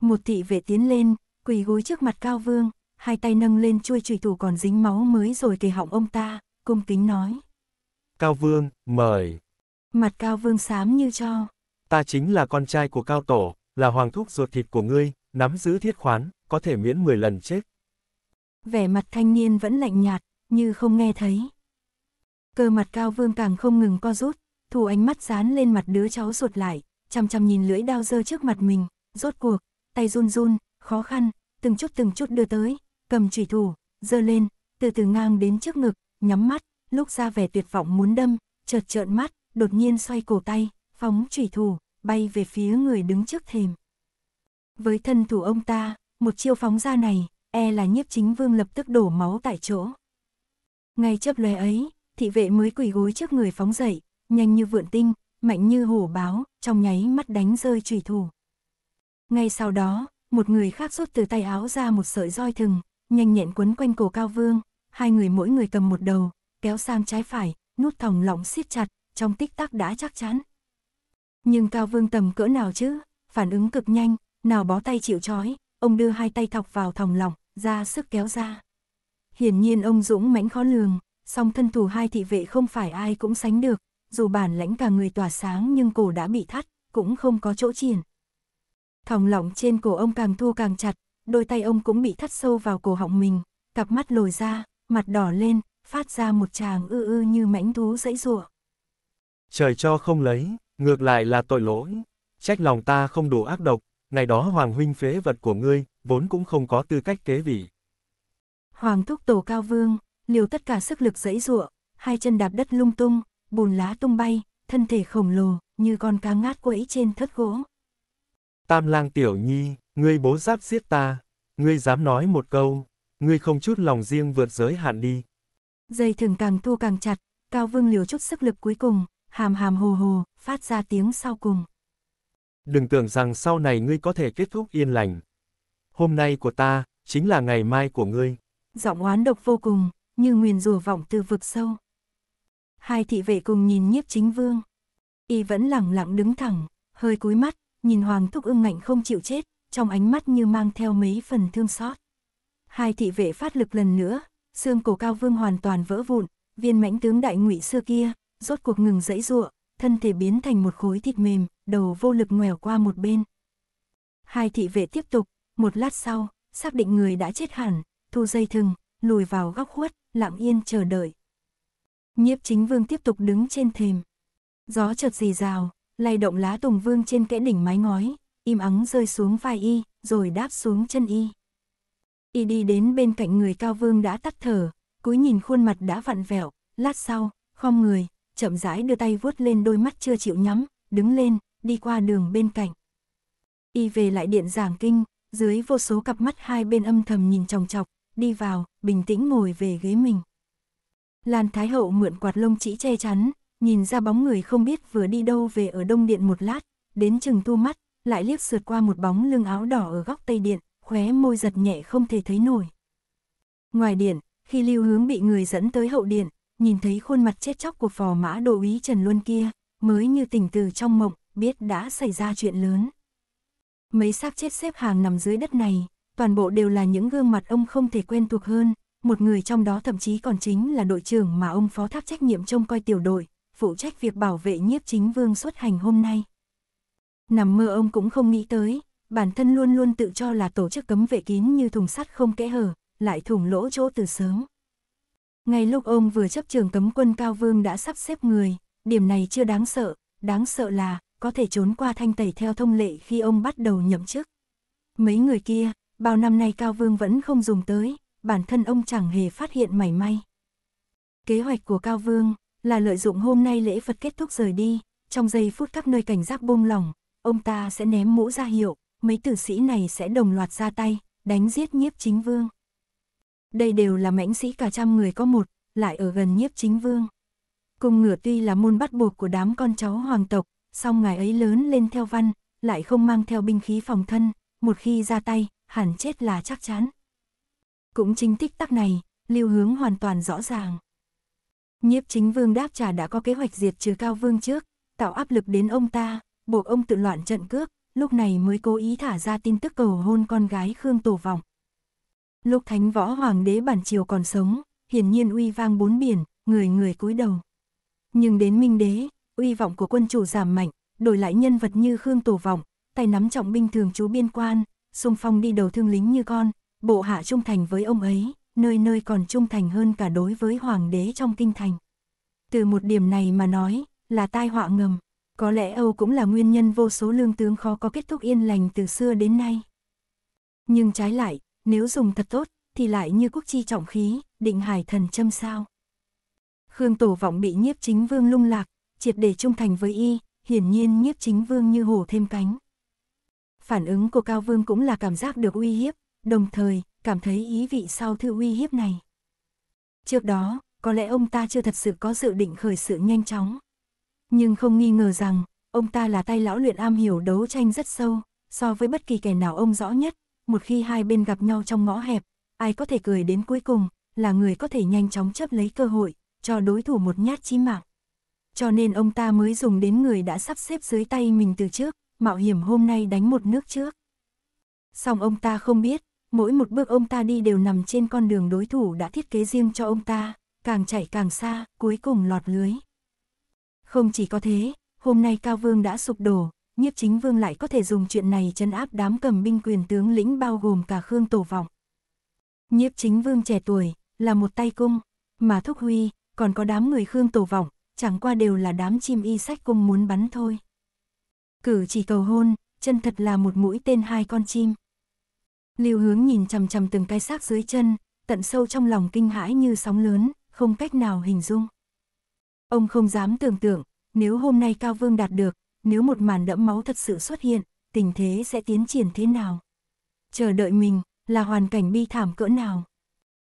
Một thị vệ tiến lên, quỳ gối trước mặt cao vương, hai tay nâng lên chuôi chùy thủ còn dính máu mới rồi kề họng ông ta, cung kính nói. Cao vương, mời. Mặt cao vương xám như cho. Ta chính là con trai của cao tổ, là hoàng thúc ruột thịt của ngươi, nắm giữ thiết khoán, có thể miễn 10 lần chết. Vẻ mặt thanh niên vẫn lạnh nhạt, như không nghe thấy. Cơ mặt cao vương càng không ngừng co rút, thù ánh mắt dán lên mặt đứa cháu ruột lại, chăm chăm nhìn lưỡi đao dơ trước mặt mình, rốt cuộc, tay run run, khó khăn, từng chút từng chút đưa tới, cầm chủy thủ, dơ lên, từ từ ngang đến trước ngực, nhắm mắt, lúc ra vẻ tuyệt vọng muốn đâm, chợt trợn mắt, đột nhiên xoay cổ tay, phóng chủy thủ bay về phía người đứng trước thềm. Với thân thủ ông ta, một chiêu phóng ra này, e là nhiếp chính vương lập tức đổ máu tại chỗ. Ngay chớp lóe ấy, thị vệ mới quỳ gối trước người phóng dậy, nhanh như vượn tinh, mạnh như hổ báo, trong nháy mắt đánh rơi trùy thủ. Ngay sau đó, một người khác rút từ tay áo ra một sợi roi thừng, nhanh nhẹn quấn quanh cổ cao vương, hai người mỗi người cầm một đầu, kéo sang trái phải, nút thòng lọng siết chặt, trong tích tắc đã chắc chắn, nhưng Cao Vương tầm cỡ nào chứ, phản ứng cực nhanh, nào bó tay chịu chói, ông đưa hai tay thọc vào thòng lọng, ra sức kéo ra. Hiển nhiên ông dũng mãnh khó lường, song thân thủ hai thị vệ không phải ai cũng sánh được, dù bản lãnh cả người tỏa sáng nhưng cổ đã bị thắt, cũng không có chỗ triển. Thòng lọng trên cổ ông càng thua càng chặt, đôi tay ông cũng bị thắt sâu vào cổ họng mình, cặp mắt lồi ra, mặt đỏ lên, phát ra một tràng ư ư như mãnh thú dãy rủa. Trời cho không lấy. Ngược lại là tội lỗi. Trách lòng ta không đủ ác độc, ngày đó Hoàng huynh phế vật của ngươi, vốn cũng không có tư cách kế vị. Hoàng thúc tổ cao vương, liều tất cả sức lực dẫy dụa, hai chân đạp đất lung tung, bùn lá tung bay, thân thể khổng lồ, như con cá ngát quẫy trên thất gỗ. Tam lang tiểu nhi, ngươi bố giáp giết ta, ngươi dám nói một câu, ngươi không chút lòng riêng vượt giới hạn đi. Dây thừng càng thu càng chặt, Cao Vương liều chút sức lực cuối cùng, hàm hàm hồ hồ, phát ra tiếng sau cùng. Đừng tưởng rằng sau này ngươi có thể kết thúc yên lành. Hôm nay của ta, chính là ngày mai của ngươi. Giọng oán độc vô cùng, như nguyền rủa vọng từ vực sâu. Hai thị vệ cùng nhìn nhiếp chính vương. Y vẫn lặng lặng đứng thẳng, hơi cúi mắt, nhìn Hoàng Thúc ưng ngạnh không chịu chết, trong ánh mắt như mang theo mấy phần thương xót. Hai thị vệ phát lực lần nữa, xương cổ cao vương hoàn toàn vỡ vụn, viên mãnh tướng đại ngụy xưa kia, rốt cuộc ngừng dãy giụa, thân thể biến thành một khối thịt mềm, đầu vô lực ngoẻo qua một bên. Hai thị vệ tiếp tục, một lát sau, xác định người đã chết hẳn, thu dây thừng, lùi vào góc khuất, lặng yên chờ đợi. Nhiếp chính vương tiếp tục đứng trên thềm. Gió chợt rì rào, lay động lá tùng vương trên kẽ đỉnh mái ngói, im ắng rơi xuống vai y, rồi đáp xuống chân y. Y đi đến bên cạnh người cao vương đã tắt thở, cúi nhìn khuôn mặt đã vặn vẹo, lát sau, khom người, chậm rãi đưa tay vuốt lên đôi mắt chưa chịu nhắm, đứng lên, đi qua đường bên cạnh. Y về lại điện giảng kinh, dưới vô số cặp mắt hai bên âm thầm nhìn chòng chọc, đi vào, bình tĩnh ngồi về ghế mình. Lan Thái Hậu mượn quạt lông chỉ che chắn, nhìn ra bóng người không biết vừa đi đâu về ở đông điện một lát, đến chừng tu mắt, lại liếc sượt qua một bóng lưng áo đỏ ở góc tây điện, khóe môi giật nhẹ không thể thấy nổi. Ngoài điện, khi lưu hướng bị người dẫn tới hậu điện, nhìn thấy khuôn mặt chết chóc của phò mã đồ úy Trần Luân kia, mới như tỉnh từ trong mộng, biết đã xảy ra chuyện lớn. Mấy xác chết xếp hàng nằm dưới đất này, toàn bộ đều là những gương mặt ông không thể quen thuộc hơn, một người trong đó thậm chí còn chính là đội trưởng mà ông phó thác trách nhiệm trông coi tiểu đội, phụ trách việc bảo vệ nhiếp chính vương xuất hành hôm nay. Nằm mơ ông cũng không nghĩ tới, bản thân luôn luôn tự cho là tổ chức cấm vệ kín như thùng sắt không kẽ hở, lại thủng lỗ chỗ từ sớm. Ngay lúc ông vừa chấp trường cấm quân Cao Vương đã sắp xếp người, điểm này chưa đáng sợ, đáng sợ là có thể trốn qua thanh tẩy theo thông lệ khi ông bắt đầu nhậm chức. Mấy người kia, bao năm nay Cao Vương vẫn không dùng tới, bản thân ông chẳng hề phát hiện mảy may. Kế hoạch của Cao Vương là lợi dụng hôm nay lễ Phật kết thúc rời đi, trong giây phút các nơi cảnh giác buông lỏng, ông ta sẽ ném mũ ra hiệu, mấy tử sĩ này sẽ đồng loạt ra tay, đánh giết nhiếp chính vương đây đều là mãnh sĩ cả trăm người có một, lại ở gần nhiếp chính vương. Cung ngựa tuy là môn bắt buộc của đám con cháu hoàng tộc, song ngài ấy lớn lên theo văn, lại không mang theo binh khí phòng thân, một khi ra tay, hẳn chết là chắc chắn. Cũng chính tích tắc này, lưu hướng hoàn toàn rõ ràng. Nhiếp chính vương đáp trả đã có kế hoạch diệt trừ cao vương trước, tạo áp lực đến ông ta, buộc ông tự loạn trận cướp, lúc này mới cố ý thả ra tin tức cầu hôn con gái Khương Tổ Vọng, Lúc thánh võ hoàng đế bản triều còn sống, hiển nhiên uy vang bốn biển, người người cúi đầu. Nhưng đến minh đế, uy vọng của quân chủ giảm mạnh, đổi lại nhân vật như Khương Tổ Vọng, tay nắm trọng binh thường trú biên quan, xung phong đi đầu thương lính như con, bộ hạ trung thành với ông ấy, nơi nơi còn trung thành hơn cả đối với hoàng đế trong kinh thành. Từ một điểm này mà nói, là tai họa ngầm, có lẽ Âu cũng là nguyên nhân vô số lương tướng khó có kết thúc yên lành từ xưa đến nay. Nhưng trái lại, nếu dùng thật tốt, thì lại như quốc chi trọng khí, định hải thần châm sao. Khương Tổ Vọng bị nhiếp chính vương lung lạc, triệt để trung thành với y, hiển nhiên nhiếp chính vương như hổ thêm cánh. Phản ứng của Cao Vương cũng là cảm giác được uy hiếp, đồng thời cảm thấy ý vị sau thư uy hiếp này. Trước đó, có lẽ ông ta chưa thật sự có dự định khởi sự nhanh chóng. Nhưng không nghi ngờ rằng, ông ta là tay lão luyện am hiểu đấu tranh rất sâu, so với bất kỳ kẻ nào ông rõ nhất, một khi hai bên gặp nhau trong ngõ hẹp, ai có thể cười đến cuối cùng, là người có thể nhanh chóng chấp lấy cơ hội, cho đối thủ một nhát chí mạng. Cho nên ông ta mới dùng đến người đã sắp xếp dưới tay mình từ trước, mạo hiểm hôm nay đánh một nước trước. Song ông ta không biết, mỗi một bước ông ta đi đều nằm trên con đường đối thủ đã thiết kế riêng cho ông ta, càng chạy càng xa, cuối cùng lọt lưới. Không chỉ có thế, hôm nay Cao Vương đã sụp đổ, nhiếp chính vương lại có thể dùng chuyện này chấn áp đám cầm binh quyền tướng lĩnh bao gồm cả Khương Tổ Vọng. Nhiếp chính vương trẻ tuổi, là một tay cung, mà Thúc Huy, còn có đám người Khương Tổ Vọng, chẳng qua đều là đám chim y sách cung muốn bắn thôi. Cử chỉ cầu hôn, chân thật là một mũi tên hai con chim. Lưu hướng nhìn chằm chằm từng cái xác dưới chân, tận sâu trong lòng kinh hãi như sóng lớn, không cách nào hình dung. Ông không dám tưởng tượng, nếu hôm nay Cao Vương đạt được, nếu một màn đẫm máu thật sự xuất hiện, tình thế sẽ tiến triển thế nào? Chờ đợi mình là hoàn cảnh bi thảm cỡ nào?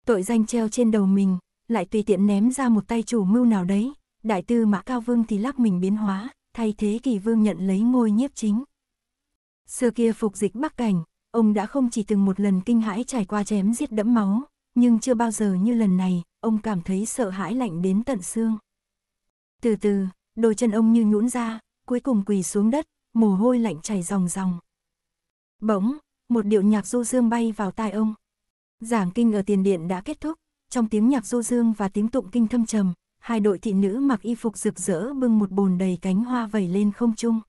Tội danh treo trên đầu mình, lại tùy tiện ném ra một tay chủ mưu nào đấy, đại tư mã cao vương thì lắc mình biến hóa, thay thế kỳ vương nhận lấy ngôi nhiếp chính. Xưa kia phục dịch bắc cảnh, ông đã không chỉ từng một lần kinh hãi trải qua chém giết đẫm máu, nhưng chưa bao giờ như lần này, ông cảm thấy sợ hãi lạnh đến tận xương. Từ từ, đôi chân ông như nhũn ra, cuối cùng quỳ xuống đất, mồ hôi lạnh chảy ròng ròng. Bỗng, một điệu nhạc du dương bay vào tai ông. Giảng kinh ở tiền điện đã kết thúc, trong tiếng nhạc du dương và tiếng tụng kinh thâm trầm, hai đội thị nữ mặc y phục rực rỡ bưng một bồn đầy cánh hoa vẩy lên không trung.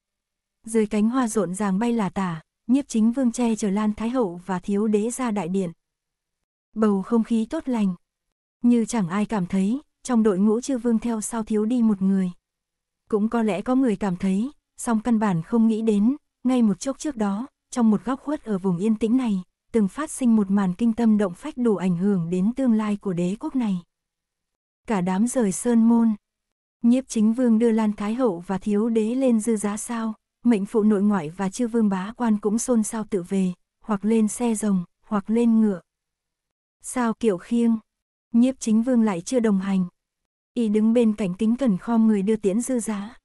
Dưới cánh hoa rộn ràng bay là tả, nhiếp chính vương che chở Lan Thái Hậu và thiếu đế ra đại điện. Bầu không khí tốt lành. Như chẳng ai cảm thấy, trong đội ngũ chư vương theo sau thiếu đi một người. Cũng có lẽ có người cảm thấy, song căn bản không nghĩ đến, ngay một chốc trước đó, trong một góc khuất ở vùng yên tĩnh này, từng phát sinh một màn kinh tâm động phách đủ ảnh hưởng đến tương lai của đế quốc này. Cả đám rời sơn môn. Nhiếp chính vương đưa Lan Thái Hậu và Thiếu Đế lên dư giá sao, mệnh phụ nội ngoại và chư vương bá quan cũng xôn xao tự về, hoặc lên xe rồng, hoặc lên ngựa. Sao kiệu khiêng, nhiếp chính vương lại chưa đồng hành, y đứng bên cạnh kính cẩn khom người đưa tiễn dư giá.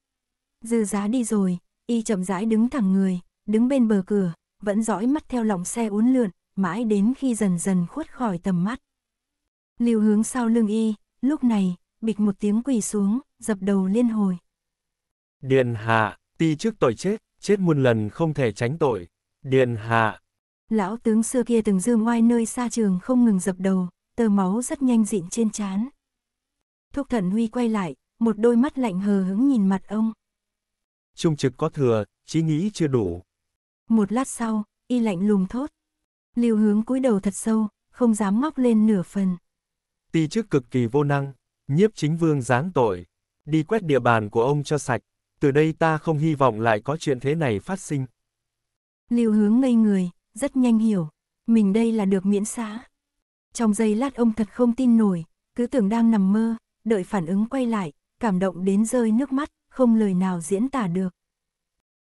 Dư giá đi rồi, y chậm rãi đứng thẳng người, đứng bên bờ cửa, vẫn dõi mắt theo lòng xe uốn lượn, mãi đến khi dần dần khuất khỏi tầm mắt. Lưu hướng sau lưng y, lúc này, bịch một tiếng quỳ xuống, dập đầu liên hồi. Điện hạ, ti trước tội chết, chết muôn lần không thể tránh tội. Điện hạ. Lão tướng xưa kia từng dương ngoài nơi xa trường không ngừng dập đầu, tờ máu rất nhanh dịn trên chán. Thúc thần Huy quay lại, một đôi mắt lạnh hờ hứng nhìn mặt ông. Trung trực có thừa, chí nghĩ chưa đủ. Một lát sau, y lạnh lùng thốt. Lưu hướng cúi đầu thật sâu, không dám ngóc lên nửa phần. Ti chức cực kỳ vô năng, nhiếp chính vương giáng tội. Đi quét địa bàn của ông cho sạch, từ đây ta không hy vọng lại có chuyện thế này phát sinh. Lưu hướng ngây người, rất nhanh hiểu, mình đây là được miễn xá. Trong giây lát ông thật không tin nổi, cứ tưởng đang nằm mơ, đợi phản ứng quay lại, cảm động đến rơi nước mắt, không lời nào diễn tả được.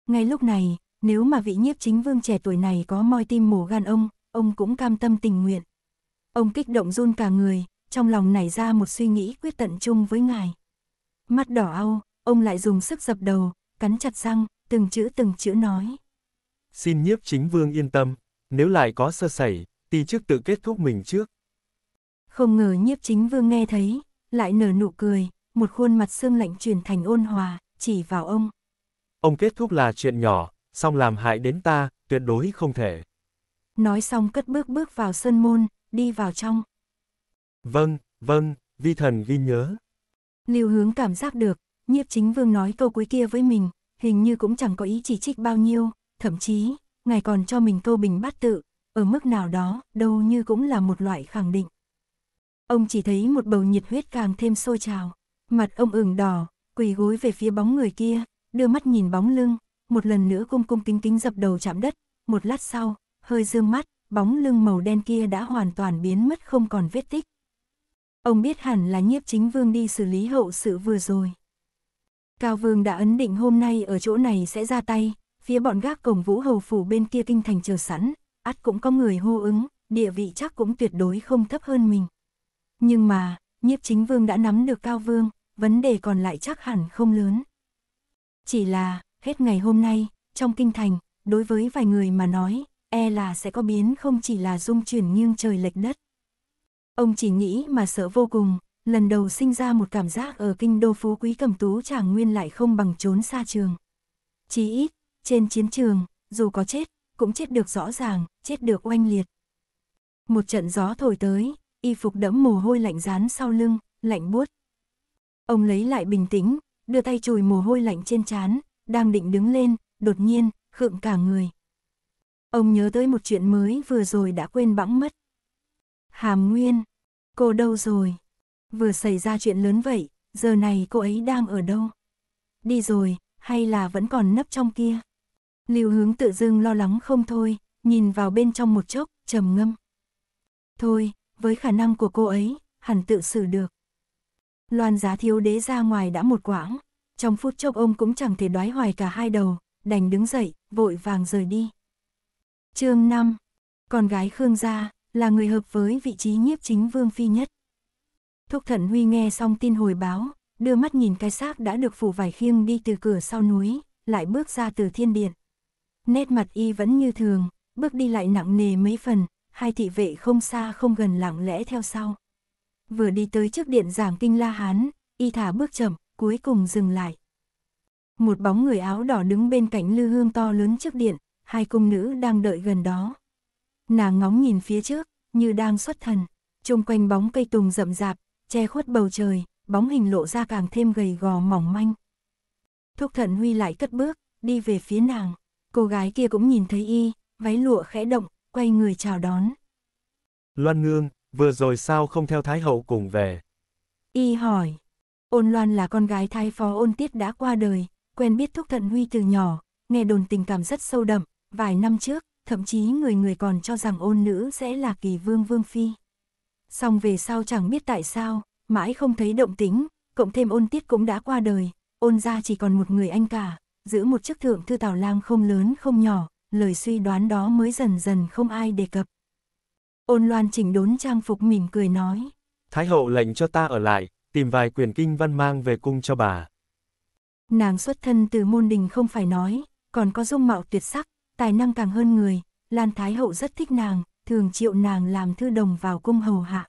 Ngay lúc này, nếu mà vị nhiếp chính vương trẻ tuổi này có moi tim mổ gan ông, ông cũng cam tâm tình nguyện. Ông kích động run cả người, trong lòng nảy ra một suy nghĩ quyết tận chung với ngài. Mắt đỏ au, ông lại dùng sức dập đầu, cắn chặt răng, từng chữ từng chữ nói. Xin nhiếp chính vương yên tâm, nếu lại có sơ sẩy, thì trước tự kết thúc mình trước. Không ngờ nhiếp chính vương nghe thấy, lại nở nụ cười, một khuôn mặt xương lạnh chuyển thành ôn hòa, chỉ vào ông. Ông kết thúc là chuyện nhỏ, xong làm hại đến ta, tuyệt đối không thể. Nói xong cất bước bước vào sân môn, đi vào trong. Vâng, vâng, vi thần ghi nhớ. Lưu hướng cảm giác được, nhiếp chính vương nói câu cuối kia với mình, hình như cũng chẳng có ý chỉ trích bao nhiêu, thậm chí, ngài còn cho mình câu bình bát tự, ở mức nào đó, đâu như cũng là một loại khẳng định. Ông chỉ thấy một bầu nhiệt huyết càng thêm sôi trào. Mặt ông ửng đỏ, quỳ gối về phía bóng người kia, đưa mắt nhìn bóng lưng, một lần nữa cung cung kính kính dập đầu chạm đất, một lát sau, hơi dương mắt, bóng lưng màu đen kia đã hoàn toàn biến mất không còn vết tích. Ông biết hẳn là nhiếp chính vương đi xử lý hậu sự vừa rồi. Cao vương đã ấn định hôm nay ở chỗ này sẽ ra tay, phía bọn gác cổng vũ hầu phủ bên kia kinh thành chờ sẵn, ắt cũng có người hô ứng, địa vị chắc cũng tuyệt đối không thấp hơn mình. Nhưng mà, nhiếp chính vương đã nắm được cao vương, vấn đề còn lại chắc hẳn không lớn. Chỉ là, hết ngày hôm nay, trong kinh thành, đối với vài người mà nói, e là sẽ có biến không chỉ là dung chuyển nghiêng trời lệch đất. Ông chỉ nghĩ mà sợ vô cùng, lần đầu sinh ra một cảm giác ở kinh đô phú quý cầm tú chàng nguyên lại không bằng trốn xa trường. Chí ít, trên chiến trường, dù có chết, cũng chết được rõ ràng, chết được oanh liệt. Một trận gió thổi tới, y phục đẫm mồ hôi lạnh dán sau lưng, lạnh buốt. Ông lấy lại bình tĩnh, đưa tay chùi mồ hôi lạnh trên trán, đang định đứng lên, đột nhiên, khựng cả người. Ông nhớ tới một chuyện mới vừa rồi đã quên bẵng mất. Hàm Nguyên, cô đâu rồi? Vừa xảy ra chuyện lớn vậy, giờ này cô ấy đang ở đâu? Đi rồi, hay là vẫn còn nấp trong kia? Lưu hướng tự dưng lo lắng không thôi, nhìn vào bên trong một chốc, trầm ngâm. Thôi, với khả năng của cô ấy, hẳn tự xử được. Loan giá thiếu đế ra ngoài đã một quãng, trong phút chốc ông cũng chẳng thể đoái hoài cả hai đầu, đành đứng dậy, vội vàng rời đi. chương 5 Con gái Khương Gia là người hợp với vị trí nhiếp chính vương phi nhất. Thúc thận Huy nghe xong tin hồi báo, đưa mắt nhìn cái xác đã được phủ vải khiêng đi từ cửa sau núi, lại bước ra từ thiên điện. Nét mặt y vẫn như thường, bước đi lại nặng nề mấy phần, hai thị vệ không xa không gần lặng lẽ theo sau. Vừa đi tới trước điện giảng kinh La Hán, y thả bước chậm, cuối cùng dừng lại. Một bóng người áo đỏ đứng bên cạnh lư hương to lớn trước điện, hai cung nữ đang đợi gần đó. Nàng ngóng nhìn phía trước, như đang xuất thần, chung quanh bóng cây tùng rậm rạp, che khuất bầu trời, bóng hình lộ ra càng thêm gầy gò mỏng manh. Thúc thần huy lại cất bước, đi về phía nàng. Cô gái kia cũng nhìn thấy y, váy lụa khẽ động, quay người chào đón. Loan Nương vừa rồi sao không theo Thái Hậu cùng về? Y hỏi. Ôn Loan là con gái thái phó ôn tiết đã qua đời, quen biết Thúc Thận Huy từ nhỏ, nghe đồn tình cảm rất sâu đậm, vài năm trước, thậm chí người người còn cho rằng ôn nữ sẽ là kỳ vương vương phi. Xong về sau chẳng biết tại sao, mãi không thấy động tính, cộng thêm ôn tiết cũng đã qua đời, ôn ra chỉ còn một người anh cả, giữ một chức thượng thư tào lang không lớn không nhỏ, lời suy đoán đó mới dần dần không ai đề cập. Ôn loan chỉnh đốn trang phục mỉm cười nói. Thái hậu lệnh cho ta ở lại, tìm vài quyển kinh văn mang về cung cho bà. Nàng xuất thân từ môn đình không phải nói, còn có dung mạo tuyệt sắc, tài năng càng hơn người, Lan Thái Hậu rất thích nàng, thường triệu nàng làm thư đồng vào cung hầu hạ.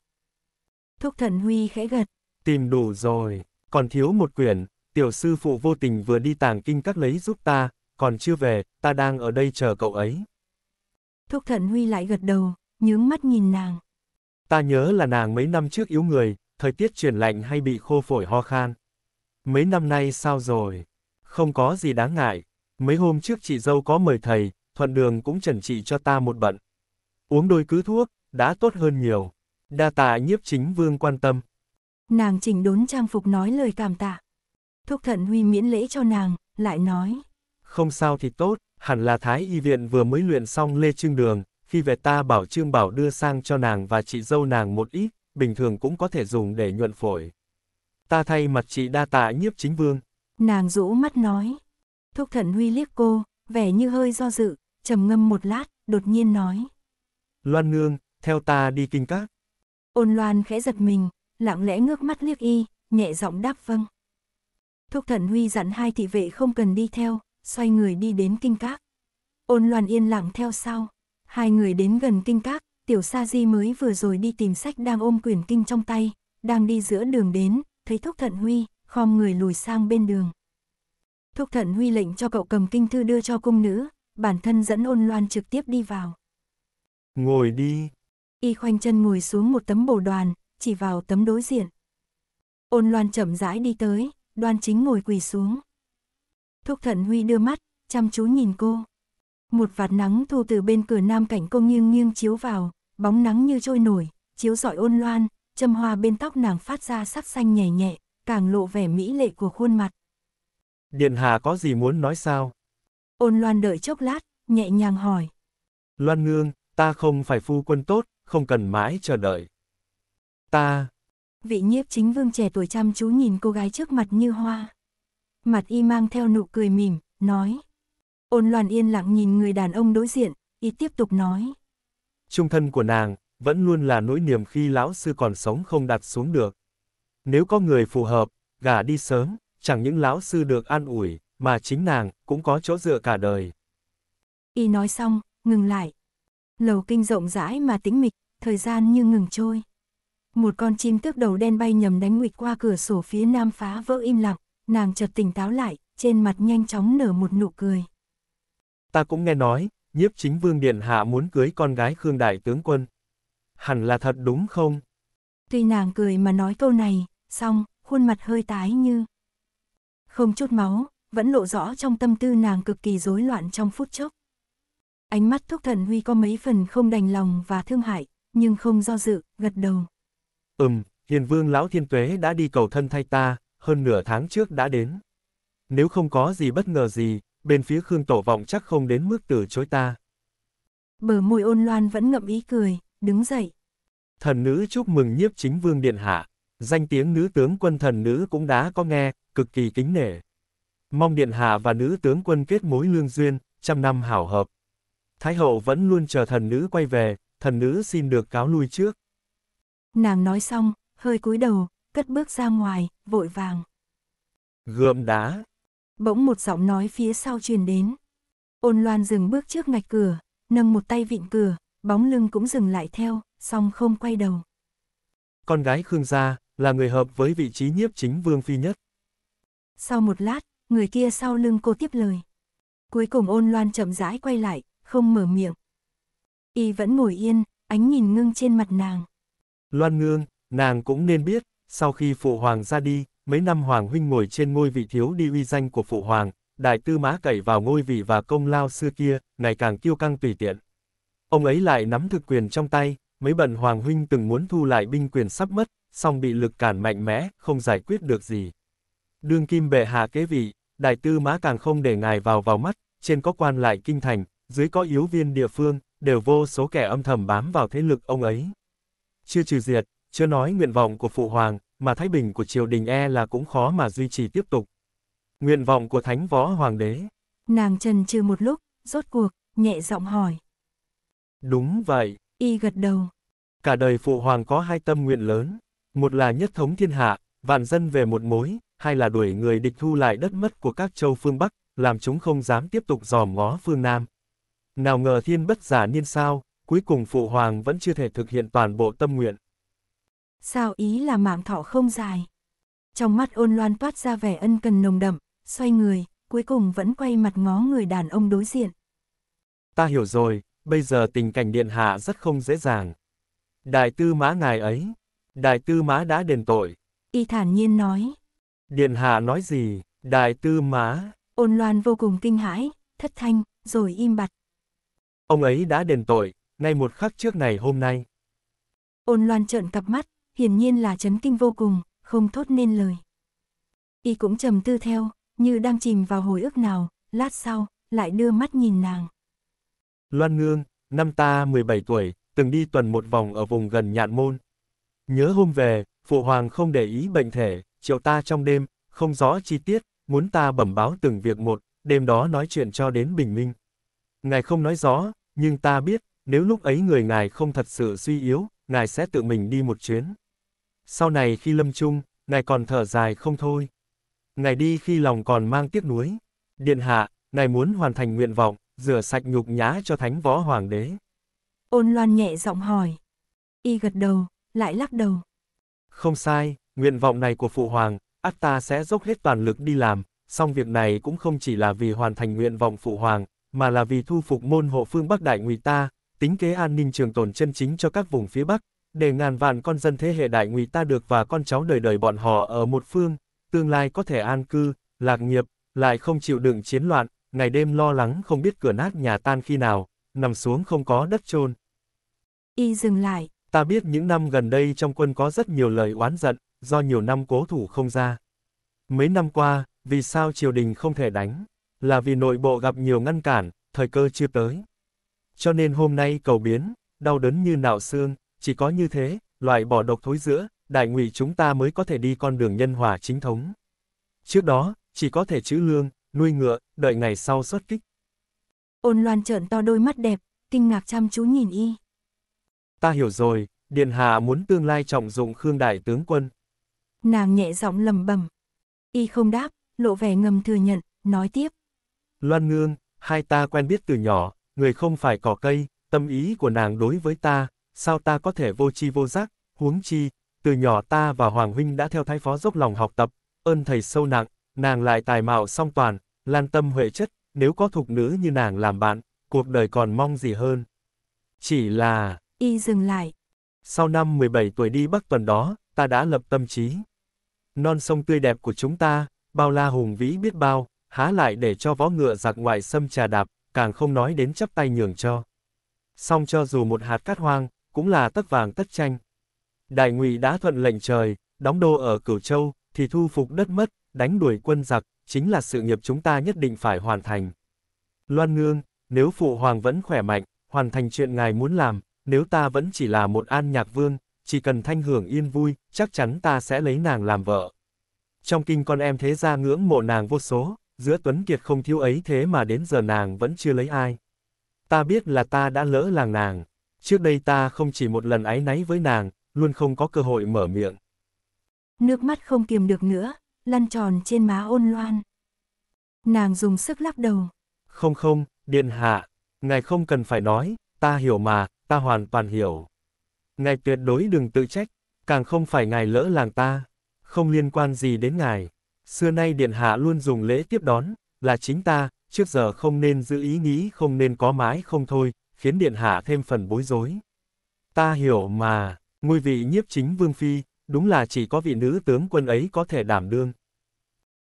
Thúc thần Huy khẽ gật. Tìm đủ rồi, còn thiếu một quyển, tiểu sư phụ vô tình vừa đi tàng kinh các lấy giúp ta, còn chưa về, ta đang ở đây chờ cậu ấy. Thúc Thận Huy lại gật đầu, nhướng mắt nhìn nàng. Ta nhớ là nàng mấy năm trước yếu người, thời tiết chuyển lạnh hay bị khô phổi ho khan. Mấy năm nay sao rồi? Không có gì đáng ngại. Mấy hôm trước chị dâu có mời thầy, thuận đường cũng trần trị cho ta một bận. Uống đôi cứ thuốc, đã tốt hơn nhiều. Đa tạ nhiếp chính vương quan tâm. Nàng chỉnh đốn trang phục nói lời cảm tạ. Thúc thận huy miễn lễ cho nàng, lại nói không sao thì tốt, hẳn là Thái Y Viện vừa mới luyện xong Lê Trương Đường, khi về ta bảo Trương Bảo đưa sang cho nàng và chị dâu nàng một ít, bình thường cũng có thể dùng để nhuận phổi. Ta thay mặt chị đa tạ nhiếp chính vương. Nàng rũ mắt nói. Thúc thần huy liếc cô, vẻ như hơi do dự, trầm ngâm một lát, đột nhiên nói. Loan nương, theo ta đi kinh các. Ôn loan khẽ giật mình, lặng lẽ ngước mắt liếc y, nhẹ giọng đáp vâng. Thúc thần huy dặn hai thị vệ không cần đi theo, xoay người đi đến kinh các. Ôn loan yên lặng theo sau, hai người đến gần kinh các, tiểu sa di mới vừa rồi đi tìm sách đang ôm quyển kinh trong tay, đang đi giữa đường đến, thấy thúc thận huy, khom người lùi sang bên đường. Thúc thận huy lệnh cho cậu cầm kinh thư đưa cho cung nữ, bản thân dẫn ôn loan trực tiếp đi vào. Ngồi đi. Y khoanh chân ngồi xuống một tấm bồ đoàn, chỉ vào tấm đối diện. Ôn loan chậm rãi đi tới, đoan chính ngồi quỳ xuống. Thúc Thận Huy đưa mắt, chăm chú nhìn cô. Một vạt nắng thu từ bên cửa nam cảnh cô nghiêng nghiêng chiếu vào, bóng nắng như trôi nổi, chiếu rọi ôn loan, châm hoa bên tóc nàng phát ra sắc xanh nhẹ nhẹ, càng lộ vẻ mỹ lệ của khuôn mặt. Điện Hà có gì muốn nói sao? Ôn loan đợi chốc lát, nhẹ nhàng hỏi. Loan nương, ta không phải phu quân tốt, không cần mãi chờ đợi. Ta... Vị nhiếp chính vương trẻ tuổi chăm chú nhìn cô gái trước mặt như hoa. Mặt y mang theo nụ cười mỉm, nói. Ôn loan yên lặng nhìn người đàn ông đối diện, y tiếp tục nói. Trung thân của nàng, vẫn luôn là nỗi niềm khi lão sư còn sống không đặt xuống được. Nếu có người phù hợp, gả đi sớm, chẳng những lão sư được an ủi, mà chính nàng cũng có chỗ dựa cả đời. Y nói xong, ngừng lại. Lầu kinh rộng rãi mà tĩnh mịch, thời gian như ngừng trôi. Một con chim tước đầu đen bay nhầm đánh nguyệt qua cửa sổ phía nam phá vỡ im lặng nàng chợt tỉnh táo lại, trên mặt nhanh chóng nở một nụ cười. Ta cũng nghe nói, nhiếp chính vương điện hạ muốn cưới con gái Khương Đại tướng quân. Hẳn là thật đúng không? Tuy nàng cười mà nói câu này, xong, khuôn mặt hơi tái như không chút máu, vẫn lộ rõ trong tâm tư nàng cực kỳ rối loạn trong phút chốc. Ánh mắt thúc thần huy có mấy phần không đành lòng và thương hại, nhưng không do dự, gật đầu. Ừm, hiền vương lão thiên tuế đã đi cầu thân thay ta, hơn nửa tháng trước đã đến. Nếu không có gì bất ngờ gì, bên phía Khương Tổ Vọng chắc không đến mức từ chối ta. Bờ môi ôn loan vẫn ngậm ý cười, đứng dậy. Thần nữ chúc mừng nhiếp chính vương điện hạ, danh tiếng nữ tướng quân thần nữ cũng đã có nghe, cực kỳ kính nể. Mong điện hạ và nữ tướng quân kết mối lương duyên, trăm năm hảo hợp. Thái hậu vẫn luôn chờ thần nữ quay về, thần nữ xin được cáo lui trước. Nàng nói xong, hơi cúi đầu, cất bước ra ngoài, vội vàng. gươm đá. Bỗng một giọng nói phía sau truyền đến. Ôn loan dừng bước trước ngạch cửa, nâng một tay vịn cửa, bóng lưng cũng dừng lại theo, song không quay đầu. Con gái Khương Gia, là người hợp với vị trí nhiếp chính vương phi nhất. Sau một lát, người kia sau lưng cô tiếp lời. Cuối cùng ôn loan chậm rãi quay lại, không mở miệng. Y vẫn ngồi yên, ánh nhìn ngưng trên mặt nàng. Loan ngương, nàng cũng nên biết. Sau khi phụ hoàng ra đi, mấy năm hoàng huynh ngồi trên ngôi vị thiếu đi uy danh của phụ hoàng, đại tư mã cậy vào ngôi vị và công lao xưa kia, ngày càng kiêu căng tùy tiện. Ông ấy lại nắm thực quyền trong tay, mấy bận hoàng huynh từng muốn thu lại binh quyền sắp mất, song bị lực cản mạnh mẽ, không giải quyết được gì. Đương kim bệ hạ kế vị, đại tư mã càng không để ngài vào vào mắt, trên có quan lại kinh thành, dưới có yếu viên địa phương, đều vô số kẻ âm thầm bám vào thế lực ông ấy. Chưa trừ diệt, chưa nói nguyện vọng của Phụ Hoàng, mà Thái Bình của triều đình e là cũng khó mà duy trì tiếp tục. Nguyện vọng của Thánh Võ Hoàng đế. Nàng trần trừ một lúc, rốt cuộc, nhẹ giọng hỏi. Đúng vậy. Y gật đầu. Cả đời Phụ Hoàng có hai tâm nguyện lớn. Một là nhất thống thiên hạ, vạn dân về một mối, hai là đuổi người địch thu lại đất mất của các châu phương Bắc, làm chúng không dám tiếp tục dòm ngó phương Nam. Nào ngờ thiên bất giả niên sao, cuối cùng Phụ Hoàng vẫn chưa thể thực hiện toàn bộ tâm nguyện sao ý là mạng thọ không dài. Trong mắt ôn loan toát ra vẻ ân cần nồng đậm, xoay người, cuối cùng vẫn quay mặt ngó người đàn ông đối diện. Ta hiểu rồi, bây giờ tình cảnh điện hạ rất không dễ dàng. Đại tư mã ngài ấy, đại tư mã đã đền tội. Y thản nhiên nói. Điện hạ nói gì, đại tư mã. Ôn loan vô cùng kinh hãi, thất thanh, rồi im bặt. Ông ấy đã đền tội, ngay một khắc trước này hôm nay. Ôn loan trợn cặp mắt, hiển nhiên là chấn kinh vô cùng, không thốt nên lời. Y cũng trầm tư theo, như đang chìm vào hồi ức nào, lát sau, lại đưa mắt nhìn nàng. Loan Nương, năm ta 17 tuổi, từng đi tuần một vòng ở vùng gần nhạn môn. Nhớ hôm về, phụ hoàng không để ý bệnh thể, triệu ta trong đêm, không rõ chi tiết, muốn ta bẩm báo từng việc một, đêm đó nói chuyện cho đến bình minh. Ngài không nói rõ, nhưng ta biết, nếu lúc ấy người ngài không thật sự suy yếu, ngài sẽ tự mình đi một chuyến. Sau này khi lâm chung, ngài còn thở dài không thôi. Ngài đi khi lòng còn mang tiếc nuối. Điện hạ, ngài muốn hoàn thành nguyện vọng, rửa sạch nhục nhã cho thánh võ hoàng đế. Ôn loan nhẹ giọng hỏi. Y gật đầu, lại lắc đầu. Không sai, nguyện vọng này của phụ hoàng, ác ta sẽ dốc hết toàn lực đi làm, song việc này cũng không chỉ là vì hoàn thành nguyện vọng phụ hoàng, mà là vì thu phục môn hộ phương Bắc Đại Ngụy ta, tính kế an ninh trường tồn chân chính cho các vùng phía Bắc, để ngàn vạn con dân thế hệ đại ngụy ta được và con cháu đời đời bọn họ ở một phương, tương lai có thể an cư, lạc nghiệp, lại không chịu đựng chiến loạn, ngày đêm lo lắng không biết cửa nát nhà tan khi nào, nằm xuống không có đất chôn. Y dừng lại. Ta biết những năm gần đây trong quân có rất nhiều lời oán giận, do nhiều năm cố thủ không ra. Mấy năm qua, vì sao triều đình không thể đánh? Là vì nội bộ gặp nhiều ngăn cản, thời cơ chưa tới. Cho nên hôm nay cầu biến, đau đớn như nạo xương, chỉ có như thế, loại bỏ độc thối giữa, đại ngụy chúng ta mới có thể đi con đường nhân hòa chính thống. Trước đó, chỉ có thể chữ lương, nuôi ngựa, đợi ngày sau xuất kích. Ôn loan trợn to đôi mắt đẹp, kinh ngạc chăm chú nhìn y. Ta hiểu rồi, Điện Hạ muốn tương lai trọng dụng Khương Đại Tướng Quân. Nàng nhẹ giọng lầm bầm. Y không đáp, lộ vẻ ngầm thừa nhận, nói tiếp. Loan Ngương, hai ta quen biết từ nhỏ, người không phải cỏ cây, tâm ý của nàng đối với ta, sao ta có thể vô chi vô giác, huống chi, từ nhỏ ta và Hoàng Huynh đã theo thái phó dốc lòng học tập, ơn thầy sâu nặng, nàng lại tài mạo song toàn, lan tâm huệ chất, nếu có thục nữ như nàng làm bạn, cuộc đời còn mong gì hơn. Chỉ là... Y dừng lại. Sau năm 17 tuổi đi Bắc tuần đó, ta đã lập tâm trí. Non sông tươi đẹp của chúng ta, bao la hùng vĩ biết bao, há lại để cho vó ngựa giặc ngoại xâm trà đạp, càng không nói đến chấp tay nhường cho. Song cho dù một hạt cát hoang, cũng là tất vàng tất tranh. Đại ngụy đã thuận lệnh trời, đóng đô ở Cửu Châu, thì thu phục đất mất, đánh đuổi quân giặc, chính là sự nghiệp chúng ta nhất định phải hoàn thành. Loan Nương, nếu phụ hoàng vẫn khỏe mạnh, hoàn thành chuyện ngài muốn làm, nếu ta vẫn chỉ là một an nhạc vương, chỉ cần thanh hưởng yên vui, chắc chắn ta sẽ lấy nàng làm vợ. Trong kinh con em thế gia ngưỡng mộ nàng vô số, giữa Tuấn Kiệt không thiếu ấy thế mà đến giờ nàng vẫn chưa lấy ai. Ta biết là ta đã lỡ làng nàng trước đây ta không chỉ một lần áy náy với nàng, luôn không có cơ hội mở miệng. Nước mắt không kiềm được nữa, lăn tròn trên má ôn loan. Nàng dùng sức lắc đầu. Không không, điện hạ, ngài không cần phải nói, ta hiểu mà, ta hoàn toàn hiểu. Ngài tuyệt đối đừng tự trách, càng không phải ngài lỡ làng ta, không liên quan gì đến ngài. Xưa nay điện hạ luôn dùng lễ tiếp đón, là chính ta, trước giờ không nên giữ ý nghĩ không nên có mái không thôi, khiến điện hạ thêm phần bối rối. Ta hiểu mà, ngôi vị nhiếp chính vương phi, đúng là chỉ có vị nữ tướng quân ấy có thể đảm đương.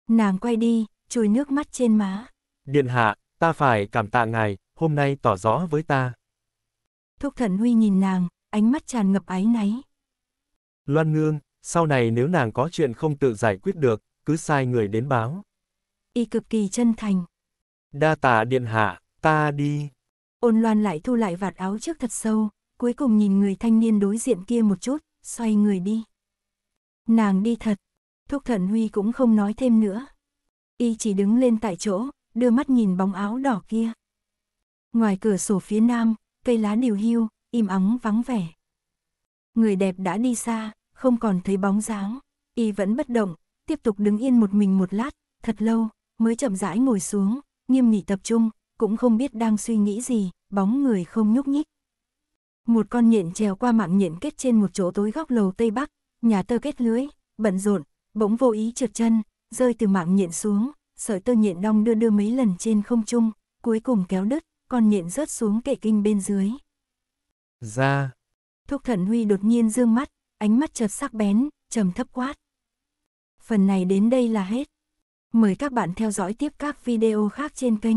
Nàng quay đi, chùi nước mắt trên má. Điện hạ, ta phải cảm tạ ngài, hôm nay tỏ rõ với ta. Thúc thần huy nhìn nàng, ánh mắt tràn ngập áy náy. Loan nương, sau này nếu nàng có chuyện không tự giải quyết được, cứ sai người đến báo. Y cực kỳ chân thành. Đa tạ điện hạ, ta đi. Ôn loan lại thu lại vạt áo trước thật sâu, cuối cùng nhìn người thanh niên đối diện kia một chút, xoay người đi. Nàng đi thật, thúc thần huy cũng không nói thêm nữa. Y chỉ đứng lên tại chỗ, đưa mắt nhìn bóng áo đỏ kia. Ngoài cửa sổ phía nam, cây lá điều hưu, im ắng vắng vẻ. Người đẹp đã đi xa, không còn thấy bóng dáng. Y vẫn bất động, tiếp tục đứng yên một mình một lát, thật lâu, mới chậm rãi ngồi xuống, nghiêm nghị tập trung, cũng không biết đang suy nghĩ gì, bóng người không nhúc nhích. Một con nhện trèo qua mạng nhện kết trên một chỗ tối góc lầu Tây Bắc, nhà tơ kết lưới, bận rộn, bỗng vô ý trượt chân, rơi từ mạng nhện xuống, sợi tơ nhện đong đưa đưa mấy lần trên không trung, cuối cùng kéo đứt, con nhện rớt xuống kệ kinh bên dưới. Ra! Thúc thần Huy đột nhiên dương mắt, ánh mắt chợt sắc bén, trầm thấp quát. Phần này đến đây là hết. Mời các bạn theo dõi tiếp các video khác trên kênh.